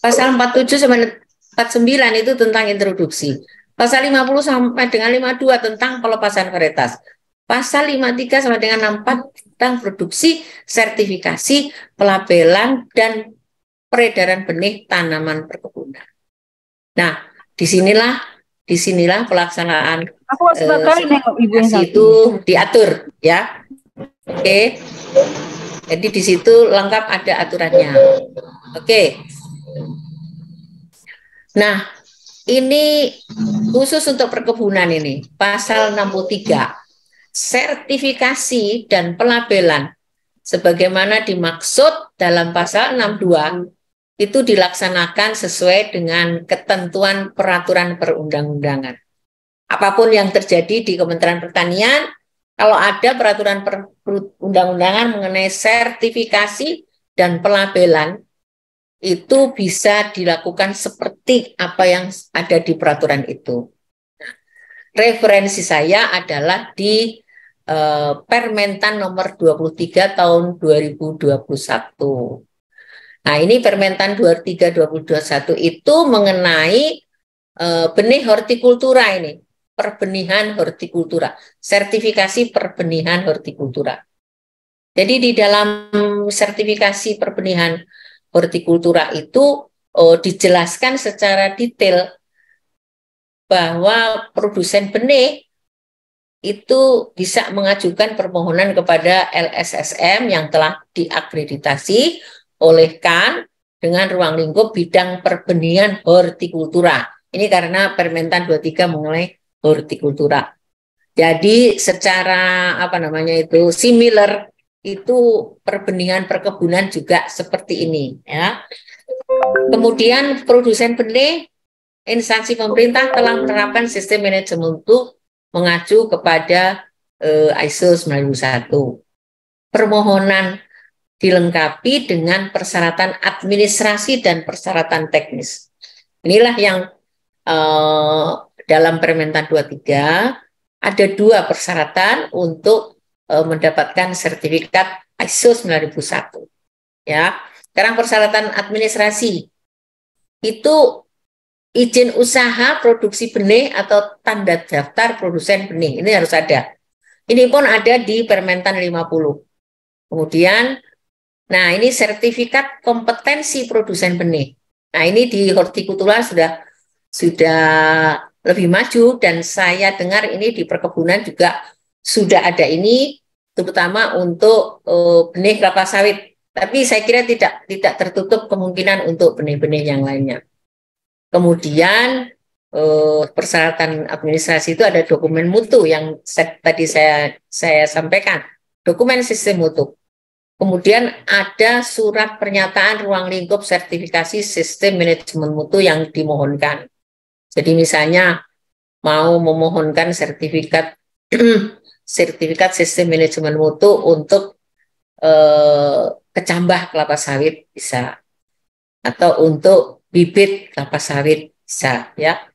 Pasal 47 sampai 49 itu tentang introduksi. Pasal 50 sampai dengan 52 tentang pelepasan varietas. Pasal 53 sampai dengan 64 tentang produksi, sertifikasi, pelabelan, dan peredaran benih tanaman perkebunan. Nah, disinilah disinilah pelaksanaan Aku eh, itu diatur ya Oke. Okay. Jadi di situ lengkap ada aturannya. Oke. Okay. Nah, ini khusus untuk perkebunan ini, pasal 63. Sertifikasi dan pelabelan sebagaimana dimaksud dalam pasal 62 itu dilaksanakan sesuai dengan ketentuan peraturan perundang-undangan. Apapun yang terjadi di Kementerian Pertanian kalau ada peraturan perundang-undangan mengenai sertifikasi dan pelabelan itu bisa dilakukan seperti apa yang ada di peraturan itu. referensi saya adalah di eh, Permentan nomor 23 tahun 2021. Nah, ini Permentan 23 2021 itu mengenai eh, benih hortikultura ini perbenihan hortikultura, sertifikasi perbenihan hortikultura. Jadi di dalam sertifikasi perbenihan hortikultura itu oh, dijelaskan secara detail bahwa produsen benih itu bisa mengajukan permohonan kepada LSSM yang telah diakreditasi oleh KAN dengan ruang lingkup bidang perbenihan hortikultura. Ini karena Permentan 23 mulai hortikultura. Jadi secara apa namanya itu similar itu perbandingan perkebunan juga seperti ini ya. Kemudian produsen benih instansi pemerintah telah menerapkan sistem manajemen untuk mengacu kepada eh, ISO 9001. Permohonan dilengkapi dengan persyaratan administrasi dan persyaratan teknis. Inilah yang eh, dalam Permentan 23 ada dua persyaratan untuk e, mendapatkan sertifikat ISO 9001. Ya. Sekarang persyaratan administrasi itu izin usaha produksi benih atau tanda daftar produsen benih. Ini harus ada. Ini pun ada di Permentan 50. Kemudian, nah ini sertifikat kompetensi produsen benih. Nah ini di hortikultura sudah sudah lebih maju dan saya dengar ini di perkebunan juga sudah ada ini terutama untuk uh, benih kelapa sawit. Tapi saya kira tidak tidak tertutup kemungkinan untuk benih-benih yang lainnya. Kemudian uh, persyaratan administrasi itu ada dokumen mutu yang saya, tadi saya saya sampaikan, dokumen sistem mutu. Kemudian ada surat pernyataan ruang lingkup sertifikasi sistem manajemen mutu yang dimohonkan. Jadi misalnya mau memohonkan sertifikat [CLEARS THROAT] sertifikat sistem manajemen mutu untuk eh, kecambah kelapa sawit bisa atau untuk bibit kelapa sawit bisa ya.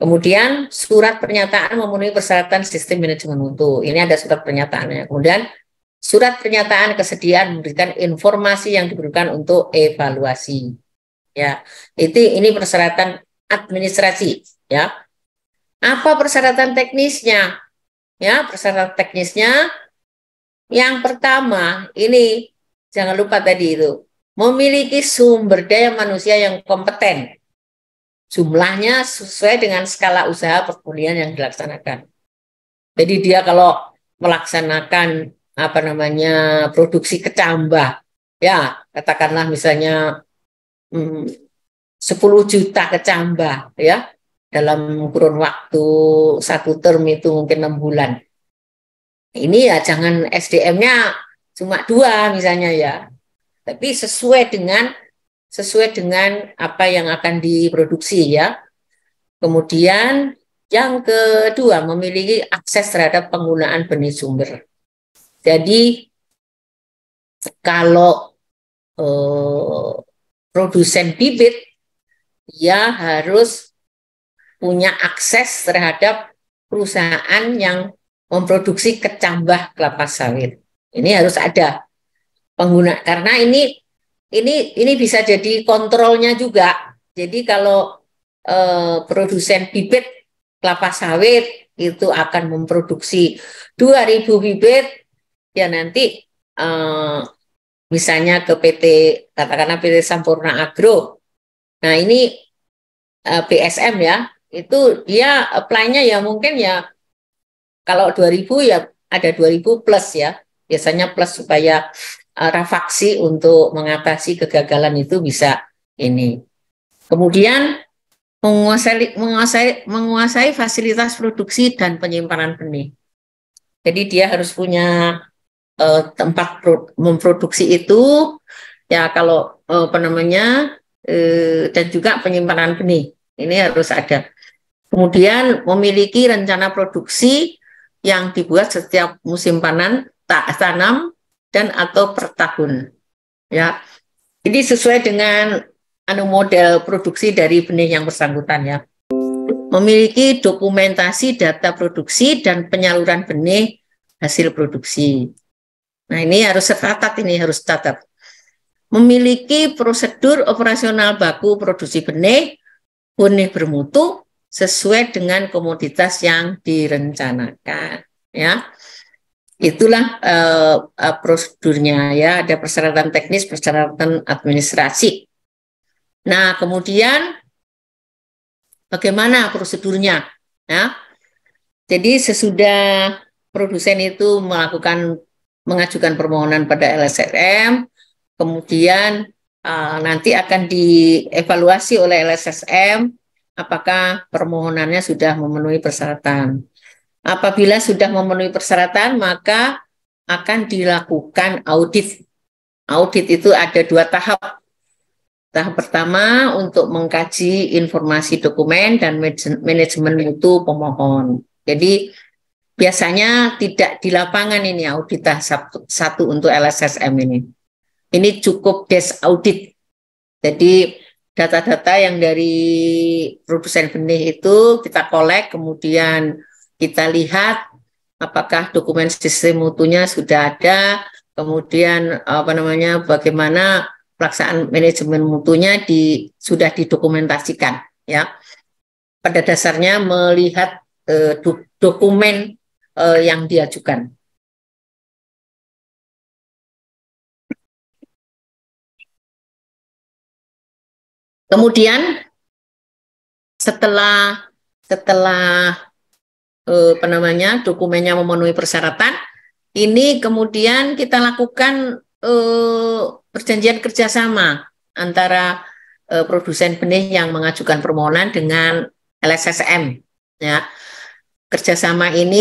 Kemudian surat pernyataan memenuhi persyaratan sistem manajemen mutu. Ini ada surat pernyataannya. Kemudian surat pernyataan kesediaan memberikan informasi yang diberikan untuk evaluasi. Ya, itu ini persyaratan administrasi ya. Apa persyaratan teknisnya? Ya, persyaratan teknisnya yang pertama ini jangan lupa tadi itu memiliki sumber daya manusia yang kompeten. Jumlahnya sesuai dengan skala usaha perkuliahan yang dilaksanakan. Jadi dia kalau melaksanakan apa namanya produksi kecambah, ya katakanlah misalnya hmm, 10 juta kecambah ya dalam kurun waktu satu term itu mungkin enam bulan. Ini ya jangan SDM-nya cuma dua misalnya ya, tapi sesuai dengan sesuai dengan apa yang akan diproduksi ya. Kemudian yang kedua memiliki akses terhadap penggunaan benih sumber. Jadi kalau eh, produsen bibit dia harus punya akses terhadap perusahaan yang memproduksi kecambah kelapa sawit. Ini harus ada pengguna karena ini ini ini bisa jadi kontrolnya juga. Jadi kalau eh, produsen bibit kelapa sawit itu akan memproduksi 2000 bibit ya nanti eh, misalnya ke PT katakanlah PT Sampurna Agro Nah ini uh, eh, BSM ya, itu dia apply-nya ya mungkin ya kalau 2000 ya ada 2000 plus ya. Biasanya plus supaya arah eh, faksi untuk mengatasi kegagalan itu bisa ini. Kemudian menguasai, menguasai, menguasai fasilitas produksi dan penyimpanan benih. Jadi dia harus punya uh, tempat memproduksi itu. Ya kalau uh, apa namanya Eh, dan juga penyimpanan benih. Ini harus ada. Kemudian memiliki rencana produksi yang dibuat setiap musim panen, tak tanam dan atau per tahun. Ya. Ini sesuai dengan anu model produksi dari benih yang bersangkutan ya. Memiliki dokumentasi data produksi dan penyaluran benih hasil produksi. Nah, ini harus tercatat ini harus catat memiliki prosedur operasional baku produksi benih, benih bermutu sesuai dengan komoditas yang direncanakan. Ya, itulah uh, uh, prosedurnya ya. Ada persyaratan teknis, persyaratan administrasi. Nah, kemudian bagaimana prosedurnya? Ya, jadi sesudah produsen itu melakukan mengajukan permohonan pada LSRM, kemudian uh, nanti akan dievaluasi oleh LSSM apakah permohonannya sudah memenuhi persyaratan. Apabila sudah memenuhi persyaratan, maka akan dilakukan audit. Audit itu ada dua tahap. Tahap pertama untuk mengkaji informasi dokumen dan manajemen mutu pemohon. Jadi biasanya tidak di lapangan ini audit tahap satu untuk LSSM ini. Ini cukup desk audit. Jadi data-data yang dari produsen benih itu kita kolek, kemudian kita lihat apakah dokumen sistem mutunya sudah ada, kemudian apa namanya bagaimana pelaksanaan manajemen mutunya di sudah didokumentasikan ya pada dasarnya melihat eh, dokumen eh, yang diajukan Kemudian setelah setelah eh, apa namanya dokumennya memenuhi persyaratan, ini kemudian kita lakukan eh, perjanjian kerjasama antara eh, produsen benih yang mengajukan permohonan dengan LSSM. Ya, kerjasama ini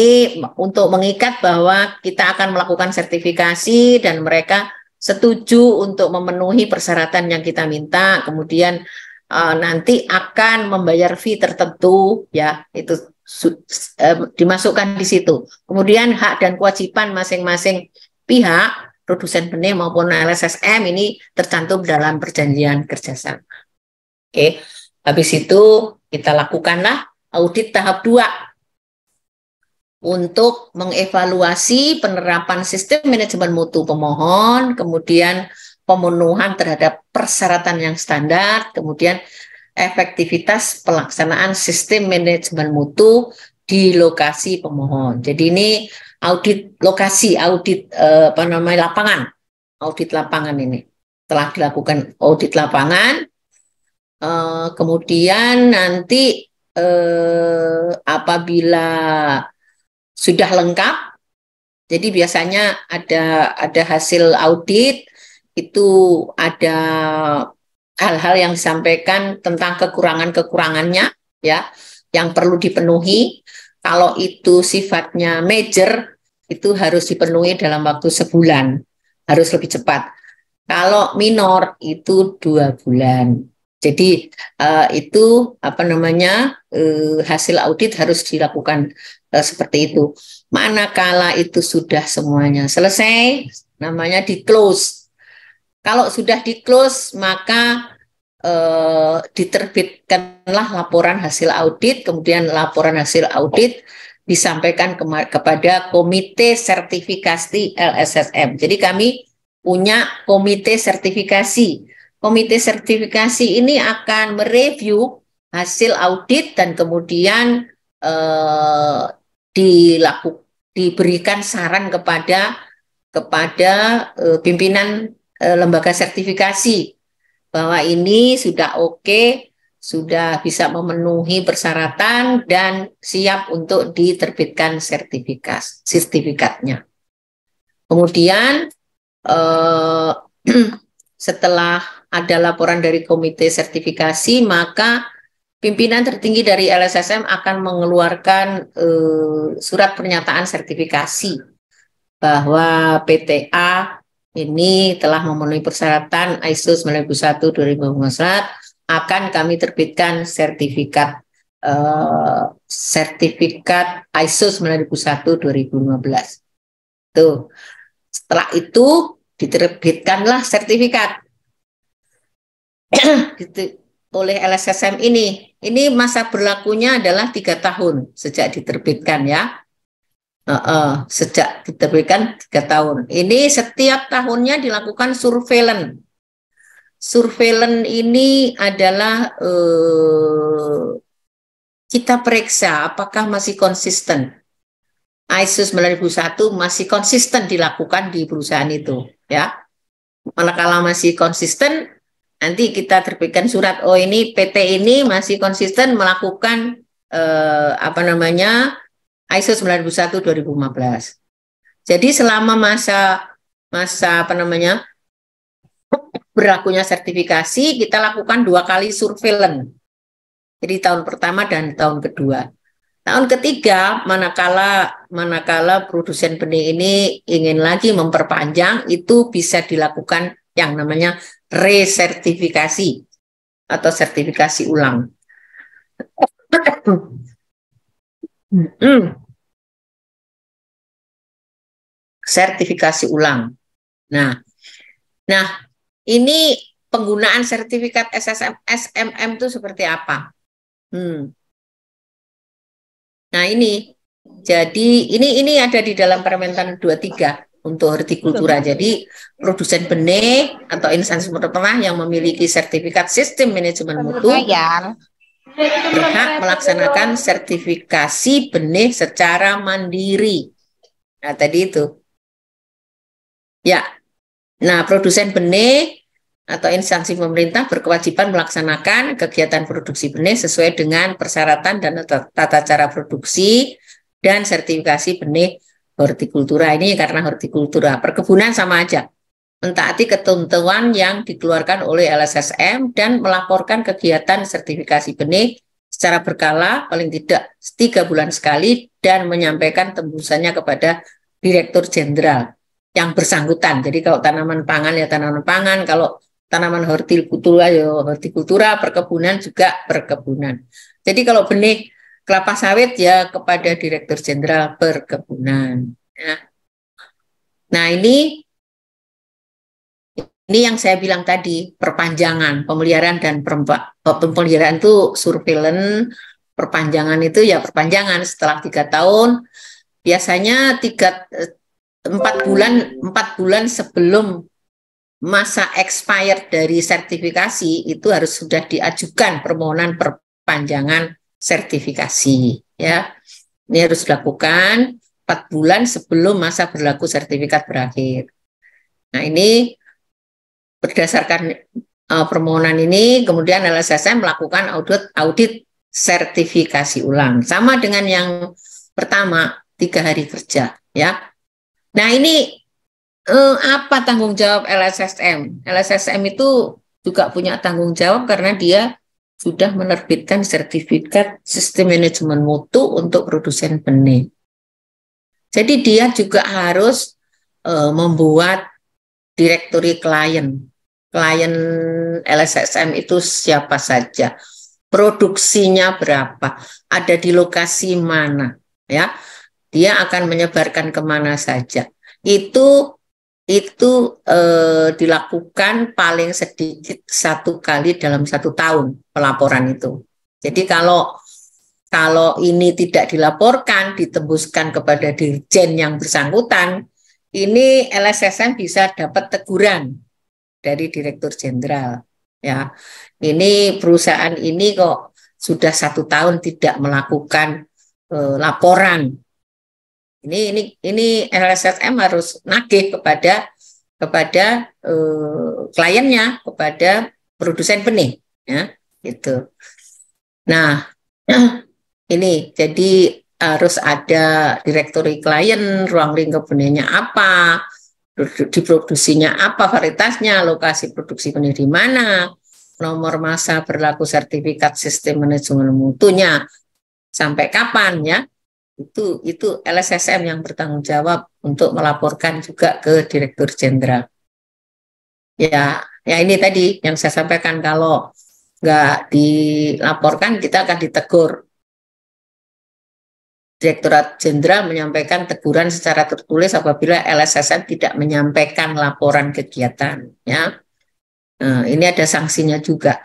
untuk mengikat bahwa kita akan melakukan sertifikasi dan mereka setuju untuk memenuhi persyaratan yang kita minta, kemudian uh, nanti akan membayar fee tertentu, ya itu su, uh, dimasukkan di situ. Kemudian hak dan kewajiban masing-masing pihak produsen benih maupun LSSM ini tercantum dalam perjanjian kerjasama. Oke, habis itu kita lakukanlah audit tahap 2 untuk mengevaluasi penerapan sistem manajemen mutu pemohon, kemudian pemenuhan terhadap persyaratan yang standar, kemudian efektivitas pelaksanaan sistem manajemen mutu di lokasi pemohon. Jadi ini audit lokasi, audit eh, apa namanya lapangan, audit lapangan ini telah dilakukan audit lapangan. Eh, kemudian nanti eh, apabila sudah lengkap. Jadi biasanya ada ada hasil audit itu ada hal-hal yang disampaikan tentang kekurangan-kekurangannya ya yang perlu dipenuhi. Kalau itu sifatnya major itu harus dipenuhi dalam waktu sebulan, harus lebih cepat. Kalau minor itu dua bulan. Jadi uh, itu apa namanya uh, hasil audit harus dilakukan uh, seperti itu. Manakala itu sudah semuanya selesai, namanya di close. Kalau sudah di close maka uh, diterbitkanlah laporan hasil audit, kemudian laporan hasil audit disampaikan ke kepada komite sertifikasi LSSM. Jadi kami punya komite sertifikasi komite sertifikasi ini akan mereview hasil audit dan kemudian eh, dilaku, diberikan saran kepada kepada eh, pimpinan eh, lembaga sertifikasi bahwa ini sudah oke, okay, sudah bisa memenuhi persyaratan dan siap untuk diterbitkan sertifikat sertifikatnya. Kemudian eh, [CLEARS THROAT] setelah ada laporan dari komite sertifikasi, maka pimpinan tertinggi dari LSSM akan mengeluarkan eh, surat pernyataan sertifikasi bahwa PTA ini telah memenuhi persyaratan ISO 9001 akan kami terbitkan sertifikat eh, sertifikat ISO 9001 2015. Tuh. Setelah itu diterbitkanlah sertifikat [CLEARS THROAT] gitu, oleh LSSM ini. Ini masa berlakunya adalah tiga tahun sejak diterbitkan ya. Uh, uh, sejak diterbitkan tiga tahun. Ini setiap tahunnya dilakukan surveillance. Surveillance ini adalah uh, kita periksa apakah masih konsisten. ISO 9001 masih konsisten dilakukan di perusahaan itu ya manakala masih konsisten nanti kita terbitkan surat oh ini PT ini masih konsisten melakukan eh, apa namanya ISO 9001 2015 jadi selama masa masa apa namanya berlakunya sertifikasi kita lakukan dua kali surveillance jadi tahun pertama dan tahun kedua Tahun ketiga, manakala manakala produsen benih ini ingin lagi memperpanjang, itu bisa dilakukan yang namanya resertifikasi atau sertifikasi ulang. sertifikasi ulang. Nah, nah ini penggunaan sertifikat SSM SMM itu seperti apa? Hmm. Nah ini jadi ini ini ada di dalam Permentan 23 untuk hortikultura. Jadi produsen benih atau instansi sumber yang memiliki sertifikat sistem manajemen mutu ya. berhak melaksanakan sertifikasi benih secara mandiri. Nah tadi itu. Ya. Nah produsen benih atau instansi pemerintah berkewajiban melaksanakan kegiatan produksi benih sesuai dengan persyaratan dan tata cara produksi dan sertifikasi benih hortikultura ini karena hortikultura perkebunan sama aja mentaati ketentuan yang dikeluarkan oleh LSSM dan melaporkan kegiatan sertifikasi benih secara berkala paling tidak tiga bulan sekali dan menyampaikan tembusannya kepada Direktur Jenderal yang bersangkutan. Jadi kalau tanaman pangan ya tanaman pangan, kalau tanaman hortikultura ya hortikultura perkebunan juga perkebunan jadi kalau benih kelapa sawit ya kepada direktur jenderal perkebunan ya. nah ini ini yang saya bilang tadi perpanjangan pemeliharaan dan oh, pemeliharaan itu surveillance perpanjangan itu ya perpanjangan setelah tiga tahun biasanya tiga eh, empat bulan empat bulan sebelum masa expired dari sertifikasi itu harus sudah diajukan permohonan perpanjangan sertifikasi ya. Ini harus dilakukan 4 bulan sebelum masa berlaku sertifikat berakhir. Nah, ini berdasarkan uh, permohonan ini kemudian LSSM melakukan audit audit sertifikasi ulang sama dengan yang pertama tiga hari kerja ya. Nah, ini eh, apa tanggung jawab LSSM? LSSM itu juga punya tanggung jawab karena dia sudah menerbitkan sertifikat sistem manajemen mutu untuk produsen benih. Jadi dia juga harus e, membuat direktori klien. Klien LSSM itu siapa saja, produksinya berapa, ada di lokasi mana, ya. Dia akan menyebarkan kemana saja. Itu itu eh, dilakukan paling sedikit satu kali dalam satu tahun pelaporan itu. Jadi kalau kalau ini tidak dilaporkan, ditembuskan kepada dirjen yang bersangkutan, ini LSSM bisa dapat teguran dari Direktur Jenderal. Ya, ini perusahaan ini kok sudah satu tahun tidak melakukan eh, laporan ini ini ini LSSM harus nagih kepada kepada uh, kliennya, kepada produsen benih, ya, gitu. Nah, [CLEARS THROAT] ini jadi harus ada direktori klien, ruang lingkup benihnya apa, diproduksinya apa, varietasnya, lokasi produksi benih di mana, nomor masa berlaku sertifikat sistem manajemen mutunya sampai kapan ya itu itu LSSM yang bertanggung jawab untuk melaporkan juga ke Direktur Jenderal. Ya, ya ini tadi yang saya sampaikan kalau nggak dilaporkan kita akan ditegur. Direktorat Jenderal menyampaikan teguran secara tertulis apabila LSSM tidak menyampaikan laporan kegiatan. Ya, nah, ini ada sanksinya juga.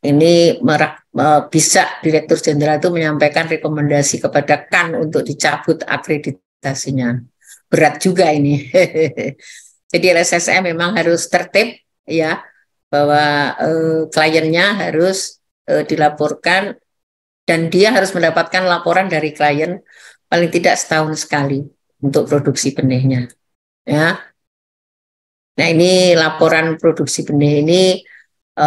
Ini merak bisa Direktur Jenderal itu menyampaikan rekomendasi kepada KAN untuk dicabut akreditasinya. Berat juga ini. [LAUGHS] Jadi LSSM memang harus tertib ya bahwa e, kliennya harus e, dilaporkan dan dia harus mendapatkan laporan dari klien paling tidak setahun sekali untuk produksi benihnya. Ya. Nah, ini laporan produksi benih ini e,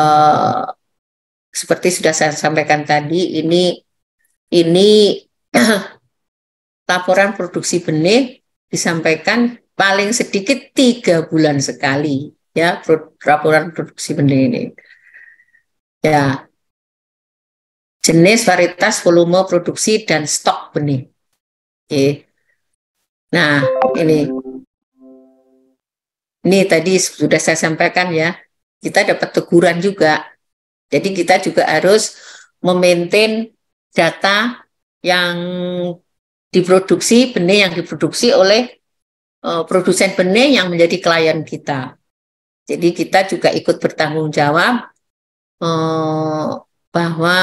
seperti sudah saya sampaikan tadi ini ini [CLEARS THROAT] laporan produksi benih disampaikan paling sedikit tiga bulan sekali ya laporan produksi benih ini ya jenis varietas volume produksi dan stok benih Oke. nah ini ini tadi sudah saya sampaikan ya kita dapat teguran juga jadi kita juga harus memaintain data yang diproduksi, benih yang diproduksi oleh uh, produsen benih yang menjadi klien kita. Jadi kita juga ikut bertanggung jawab uh, bahwa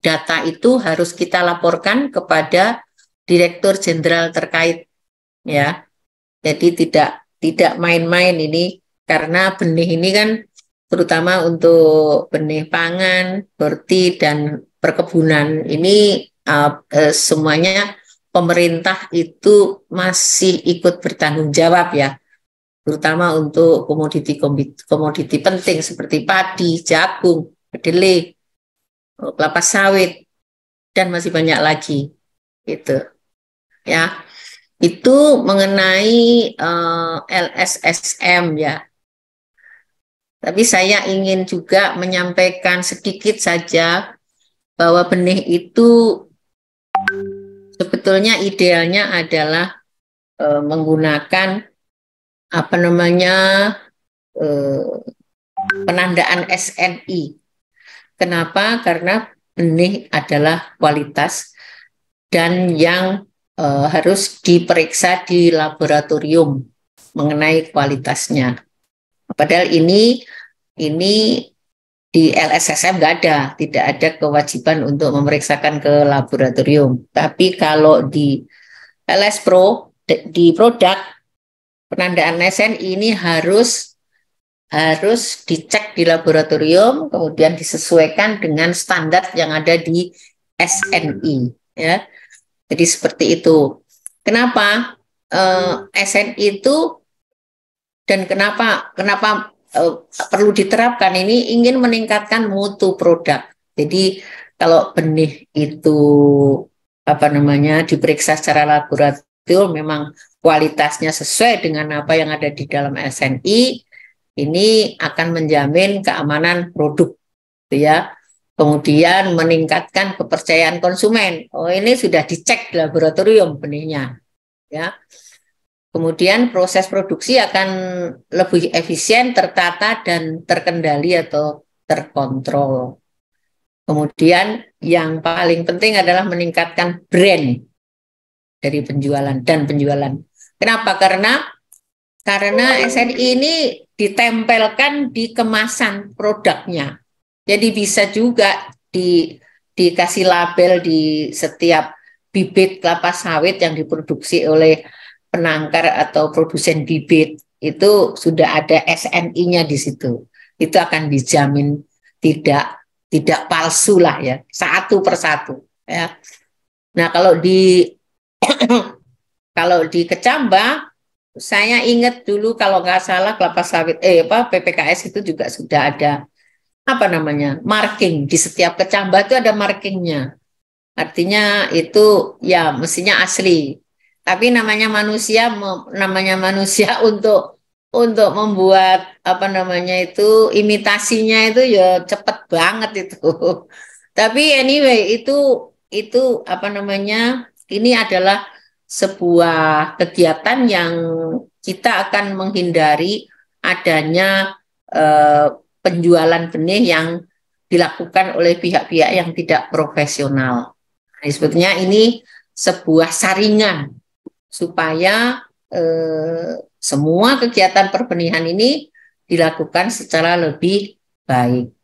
data itu harus kita laporkan kepada direktur jenderal terkait ya. Jadi tidak tidak main-main ini karena benih ini kan terutama untuk benih pangan, berti dan perkebunan ini uh, uh, semuanya pemerintah itu masih ikut bertanggung jawab ya, terutama untuk komoditi komoditi penting seperti padi, jagung, kedelai, eh, kelapa sawit dan masih banyak lagi itu ya itu mengenai uh, eh, LSSM ya tapi saya ingin juga menyampaikan sedikit saja bahwa benih itu sebetulnya idealnya adalah e, menggunakan apa namanya e, penandaan SNI. Kenapa? Karena benih adalah kualitas dan yang e, harus diperiksa di laboratorium mengenai kualitasnya. Padahal ini ini di LSSM nggak ada, tidak ada kewajiban untuk memeriksakan ke laboratorium. Tapi kalau di LS Pro di produk penandaan SN ini harus harus dicek di laboratorium kemudian disesuaikan dengan standar yang ada di SNI ya. Jadi seperti itu. Kenapa? Eh, SNI itu dan kenapa kenapa uh, perlu diterapkan ini ingin meningkatkan mutu produk. Jadi kalau benih itu apa namanya diperiksa secara laboratorium memang kualitasnya sesuai dengan apa yang ada di dalam SNI ini akan menjamin keamanan produk gitu ya. Kemudian meningkatkan kepercayaan konsumen. Oh, ini sudah dicek laboratorium benihnya. Ya. Kemudian proses produksi akan lebih efisien, tertata, dan terkendali atau terkontrol. Kemudian yang paling penting adalah meningkatkan brand dari penjualan dan penjualan. Kenapa? Karena karena SNI ini ditempelkan di kemasan produknya. Jadi bisa juga di dikasih label di setiap bibit kelapa sawit yang diproduksi oleh penangkar atau produsen bibit itu sudah ada SNI-nya di situ. Itu akan dijamin tidak tidak palsu lah ya, satu persatu ya. Nah, kalau di [CLEARS THROAT] kalau di Kecamba saya ingat dulu kalau nggak salah kelapa sawit eh apa PPKS itu juga sudah ada apa namanya marking di setiap kecambah itu ada markingnya artinya itu ya mestinya asli tapi namanya manusia namanya manusia [LAUGHS] untuk untuk membuat apa namanya itu imitasinya itu ya cepet banget itu. [LAUGHS] Tapi anyway itu itu apa namanya ini adalah sebuah kegiatan yang kita akan menghindari adanya eh, penjualan benih yang dilakukan oleh pihak-pihak yang tidak profesional. Nah, sebetulnya ini sebuah saringan supaya eh, semua kegiatan perbenihan ini dilakukan secara lebih baik.